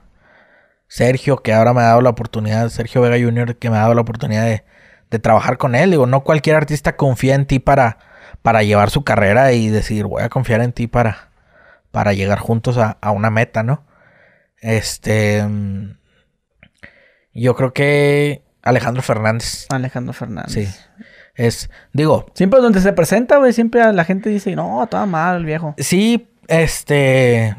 Sergio, que ahora me ha dado la oportunidad, Sergio Vega Jr., que me ha dado la oportunidad de, de trabajar con él. Digo, no cualquier artista confía en ti para, para llevar su carrera y decir, voy a confiar en ti para, para llegar juntos a, a una meta, ¿no? Este, mm, yo creo que Alejandro Fernández. Alejandro Fernández. Sí. Es, digo. Siempre donde se presenta, güey, siempre la gente dice, no, estaba mal el viejo. Sí, este.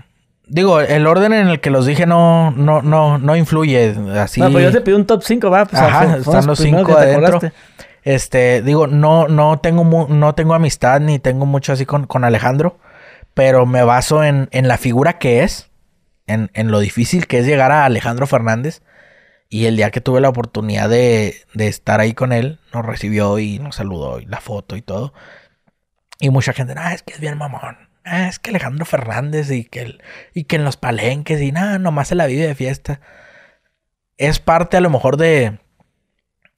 Digo, el orden en el que los dije no, no, no, no influye. Así. No, pero pues yo te pido un top 5, va. Pues, Ajá, están los 5 adentro. este, digo, no, no tengo no tengo amistad ni tengo mucho así con, con Alejandro. Pero me baso en, en la figura que es. En, en, lo difícil que es llegar a Alejandro Fernández. Y el día que tuve la oportunidad de, estar ahí con él, nos recibió y nos saludó y la foto y todo. Y mucha gente, ah, es que es bien mamón. Ah, es que Alejandro Fernández y que, y que en los palenques y nada, nomás se la vive de fiesta. Es parte a lo mejor de,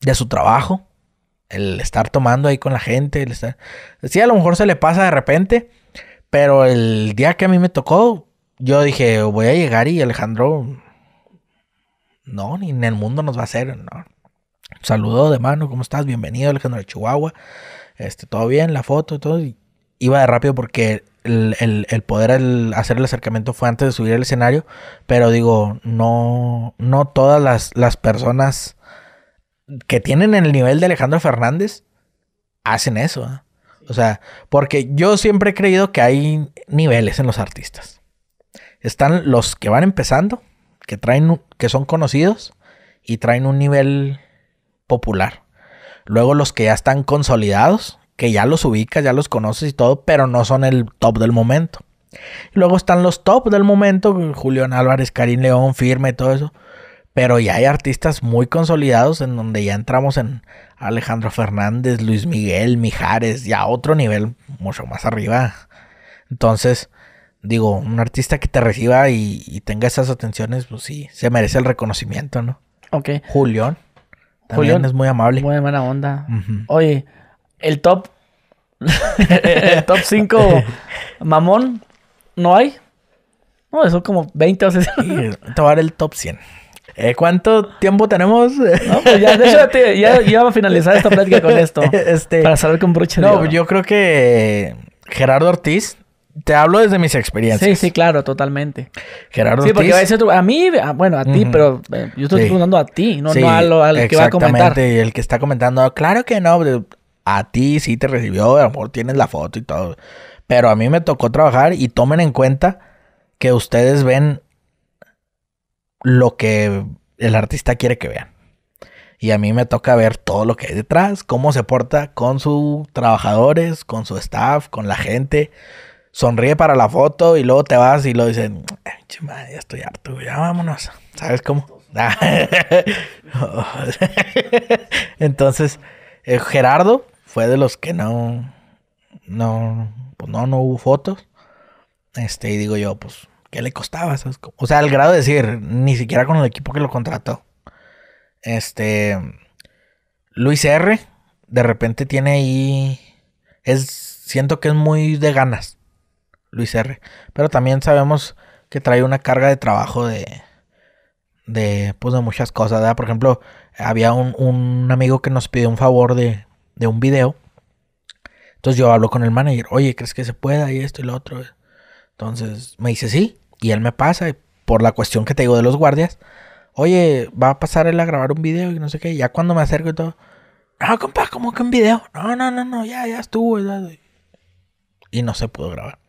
de su trabajo, el estar tomando ahí con la gente. estar... Sí, a lo mejor se le pasa de repente, pero el día que a mí me tocó, yo dije, voy a llegar y Alejandro no, ni en el mundo nos va a hacer, no. Saludo de mano, ¿cómo estás? Bienvenido, Alejandro de Chihuahua. Este, todo bien, la foto, todo. Iba de rápido porque el, poder hacer el acercamiento fue antes de subir al escenario. Pero digo, no, no todas las, personas que tienen el nivel de Alejandro Fernández hacen eso. ¿ah? O sea, porque yo siempre he creído que hay niveles en los artistas. Están los que van empezando, que traen, que son conocidos y traen un nivel popular. Luego los que ya están consolidados, que ya los ubicas, ya los conoces y todo, pero no son el top del momento. Luego están los top del momento, Julián Álvarez, Karim León, Firme, todo eso. Pero ya hay artistas muy consolidados en donde ya entramos en Alejandro Fernández, Luis Miguel, Mijares, ya otro nivel mucho más arriba. Entonces, digo, un artista que te reciba y, tenga esas atenciones, pues sí, se merece el reconocimiento, ¿no? Ok. Julián. Julión es muy amable. Muy buena onda. Oye, el top. el top 5 mamón, ¿no hay? No, eso como 20 o 60. te va a dar el top 100. Eh, ¿Cuánto tiempo tenemos? No, pues ya, de hecho, ya, a finalizar esta plática con esto. Este, para saber con broche No, yo creo que Gerardo Ortiz te hablo desde mis experiencias. Sí, sí, claro, totalmente. Gerardo Sí, porque a veces a mí, ah, bueno, a ti, pero eh, yo estoy preguntando a ti, no, no a al que va a comentar. exactamente, el que está comentando, claro que no, a ti sí te recibió, a lo mejor tienes la foto y todo. Pero a mí me tocó trabajar y tomen en cuenta que ustedes ven lo que el artista quiere que vean. Y a mí me toca ver todo lo que hay detrás, cómo se porta con sus trabajadores, con su staff, con la gente sonríe para la foto y luego te vas y lo dicen, mm, eh, ya estoy harto, ya vámonos. ¿Sabes cómo? Entonces, eh, Gerardo fue de los que no, no, pues no, no hubo fotos. Este, y digo yo, pues, ¿qué le costaba? O sea, al grado de decir, ni siquiera con el equipo que lo contrató. Este, Luis R, de repente tiene ahí, es, siento que es muy de ganas. Luis R. Pero también sabemos que trae una carga de trabajo de, de, pues, de muchas cosas, Por ejemplo, había un, amigo que nos pidió un favor de, de, un video. Entonces yo hablo con el manager, oye, ¿crees que se pueda? Y esto y lo otro. Entonces me dice sí, y él me pasa, por la cuestión que te digo de los guardias, oye, va a pasar él a grabar un video y no sé qué, ya cuando me acerco y todo, no, compa, ¿cómo que un video? No, no, no, no, ya, ya estuvo. Y no se pudo grabar.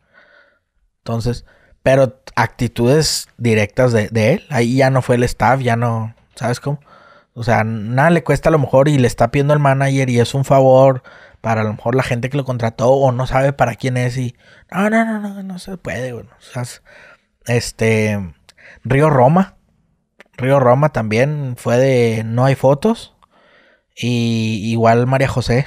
Entonces, pero actitudes directas de, de, él, ahí ya no fue el staff, ya no, ¿sabes cómo? O sea, nada le cuesta a lo mejor y le está pidiendo el manager y es un favor para a lo mejor la gente que lo contrató o no sabe para quién es y no, no, no, no, no se puede, o sea, este, Río Roma, Río Roma también fue de no hay fotos y igual María José,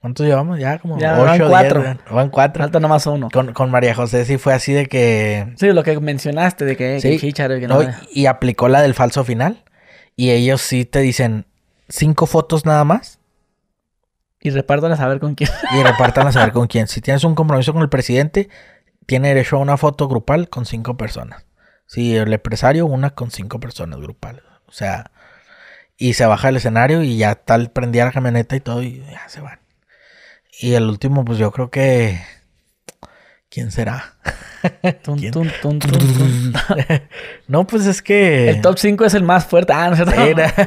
¿Cuántos llevamos? Ya como ocho, van cuatro. Diez, cuatro. nomás uno. Con, María José sí fue así de que... Sí, lo que mencionaste de que... Sí, que que no, y aplicó la del falso final. Y ellos sí te dicen cinco fotos nada más. Y repartan a saber con quién. Y repartan a saber con quién. Si tienes un compromiso con el presidente, tiene derecho a una foto grupal con cinco personas. Si el empresario, una con cinco personas grupal. O sea, y se baja el escenario y ya tal prendía la camioneta y todo y ya se van. Y el último, pues yo creo que. ¿Quién será? no, pues es que. El top 5 es el más fuerte. Ah, no sé.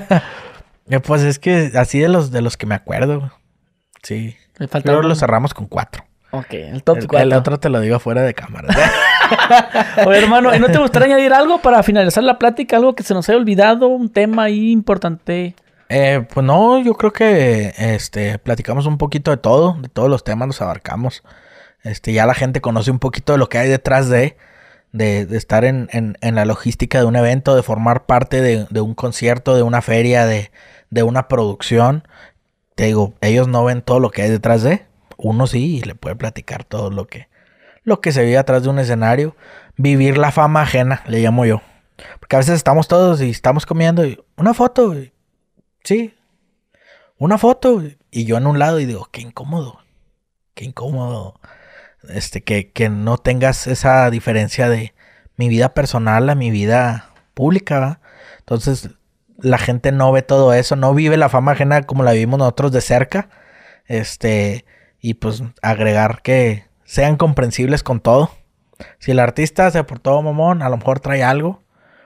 Eh, pues es que así de los de los que me acuerdo. Sí. Pero lo cerramos con cuatro. Ok, el top 4. El, el, otro te lo digo fuera de cámara. Oye, hermano, ¿no te gustaría añadir algo para finalizar la plática? Algo que se nos haya olvidado, un tema ahí importante. Eh, pues no, yo creo que este, platicamos un poquito de todo, de todos los temas los abarcamos. Este, ya la gente conoce un poquito de lo que hay detrás de, de, estar en, la logística de un evento, de formar parte de, un concierto, de una feria, de, de una producción. Te digo, ellos no ven todo lo que hay detrás de. Uno sí y le puede platicar todo lo que, lo que se vive atrás de un escenario. Vivir la fama ajena, le llamo yo. Porque a veces estamos todos y estamos comiendo y una foto, Sí. Una foto. Y yo en un lado y digo, qué incómodo. Qué incómodo. Este, que, que no tengas esa diferencia de mi vida personal a mi vida pública. Entonces, la gente no ve todo eso, no vive la fama ajena como la vivimos nosotros de cerca. Este, y pues agregar que sean comprensibles con todo. Si el artista se portó mamón, a lo mejor trae algo,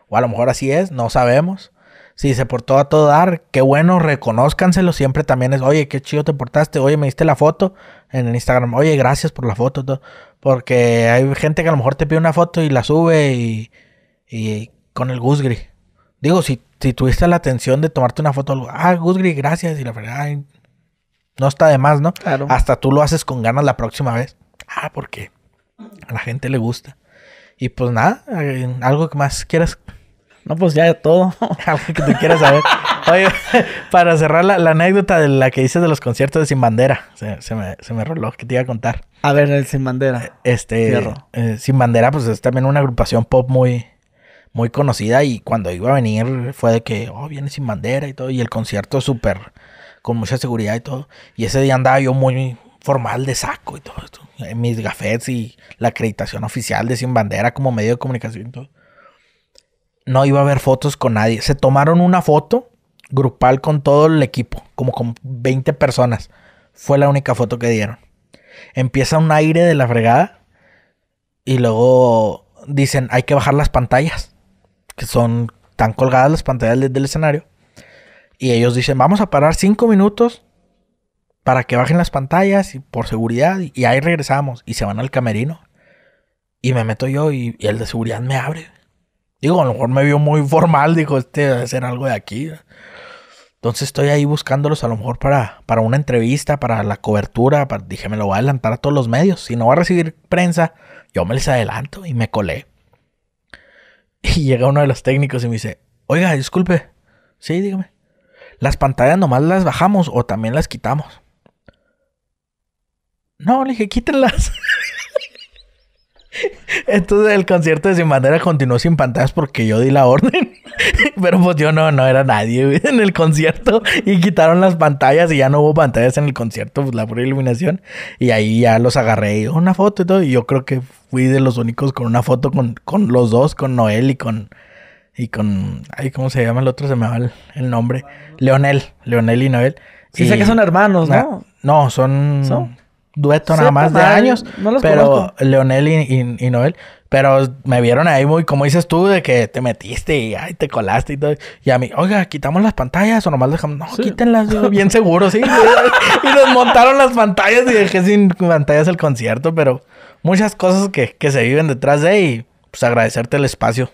o a lo mejor así es, no sabemos si se portó a todo dar, qué bueno, reconózcanselo. Siempre también es, oye, qué chido te portaste, oye, me diste la foto en el Instagram, oye, gracias por la foto. Todo. Porque hay gente que a lo mejor te pide una foto y la sube y, con el Gusgri. Digo, si, tuviste la atención de tomarte una foto, ah, Gusgri, gracias, y la verdad, no está de más, ¿no? Claro. Hasta tú lo haces con ganas la próxima vez. Ah, porque a la gente le gusta. Y pues nada, eh, algo que más quieras no, pues ya de todo. que tú quieras saber. Oye, para cerrar la, anécdota de la que dices de los conciertos de Sin Bandera. Se, me, se me roló, que te iba a contar. A ver, el Sin Bandera. Eh, este, eh, Sin Bandera, pues es también una agrupación pop muy, muy conocida. Y cuando iba a venir fue de que, oh, viene Sin Bandera y todo. Y el concierto súper, con mucha seguridad y todo. Y ese día andaba yo muy formal de saco y todo esto. Mis gafetes y la acreditación oficial de Sin Bandera como medio de comunicación y todo no iba a haber fotos con nadie. Se tomaron una foto grupal con todo el equipo, como con 20 personas. Fue la única foto que dieron. Empieza un aire de la fregada y luego dicen, hay que bajar las pantallas, que son tan colgadas las pantallas del, escenario. Y ellos dicen, vamos a parar cinco minutos para que bajen las pantallas y por seguridad y ahí regresamos y se van al camerino. Y me meto yo y el de seguridad me abre. Digo, a lo mejor me vio muy formal, dijo, este debe ser algo de aquí. Entonces estoy ahí buscándolos a lo mejor para, para una entrevista, para la cobertura. dije, me lo voy a adelantar a todos los medios. Si no va a recibir prensa, yo me les adelanto y me colé. Y llega uno de los técnicos y me dice, oiga, disculpe. Sí, dígame. ¿Las pantallas nomás las bajamos o también las quitamos? No, le dije, quítenlas. Entonces el concierto de Sin Bandera continuó sin pantallas porque yo di la orden. Pero pues yo no, no era nadie en el concierto. Y quitaron las pantallas y ya no hubo pantallas en el concierto, pues la pura iluminación. Y ahí ya los agarré y una foto y todo. Y yo creo que fui de los únicos con una foto con, los dos, con Noel y con... Y con... Ay, ¿cómo se llama el otro? Se me va el, nombre. Leonel. Leonel y Noel. Sí, sé que son hermanos, ¿no? No, ¿Son? dueto nada más de años. pero Leonel y, Noel. Pero me vieron ahí muy, como dices tú, de que te metiste y te colaste y todo. Y a mí, oiga, quitamos las pantallas o nomás dejamos. No, quítenlas, bien seguro, sí. y nos montaron las pantallas y dejé sin pantallas el concierto, pero muchas cosas que, que se viven detrás de ahí... pues agradecerte el espacio.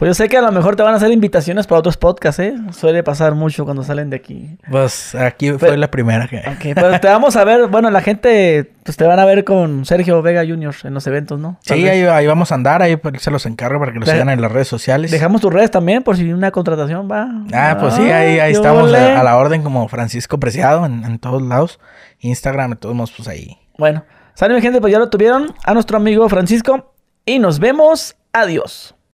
Pues yo sé que a lo mejor te van a hacer invitaciones para otros podcasts, ¿eh? Suele pasar mucho cuando salen de aquí. Pues aquí fue pues, la primera que. Ok, pero pues te vamos a ver, bueno, la gente, pues te van a ver con Sergio Vega Jr. en los eventos, ¿no? Sí, ahí, vamos a andar, ahí pues, se los encargo para que lo sigan en las redes sociales. Dejamos tus redes también por si una contratación va. Ah, pues sí, ah, ahí, estamos a, la orden como Francisco Preciado en, todos lados. Instagram, todos pues ahí. Bueno, salen mi gente, pues ya lo tuvieron a nuestro amigo Francisco y nos vemos. Adiós.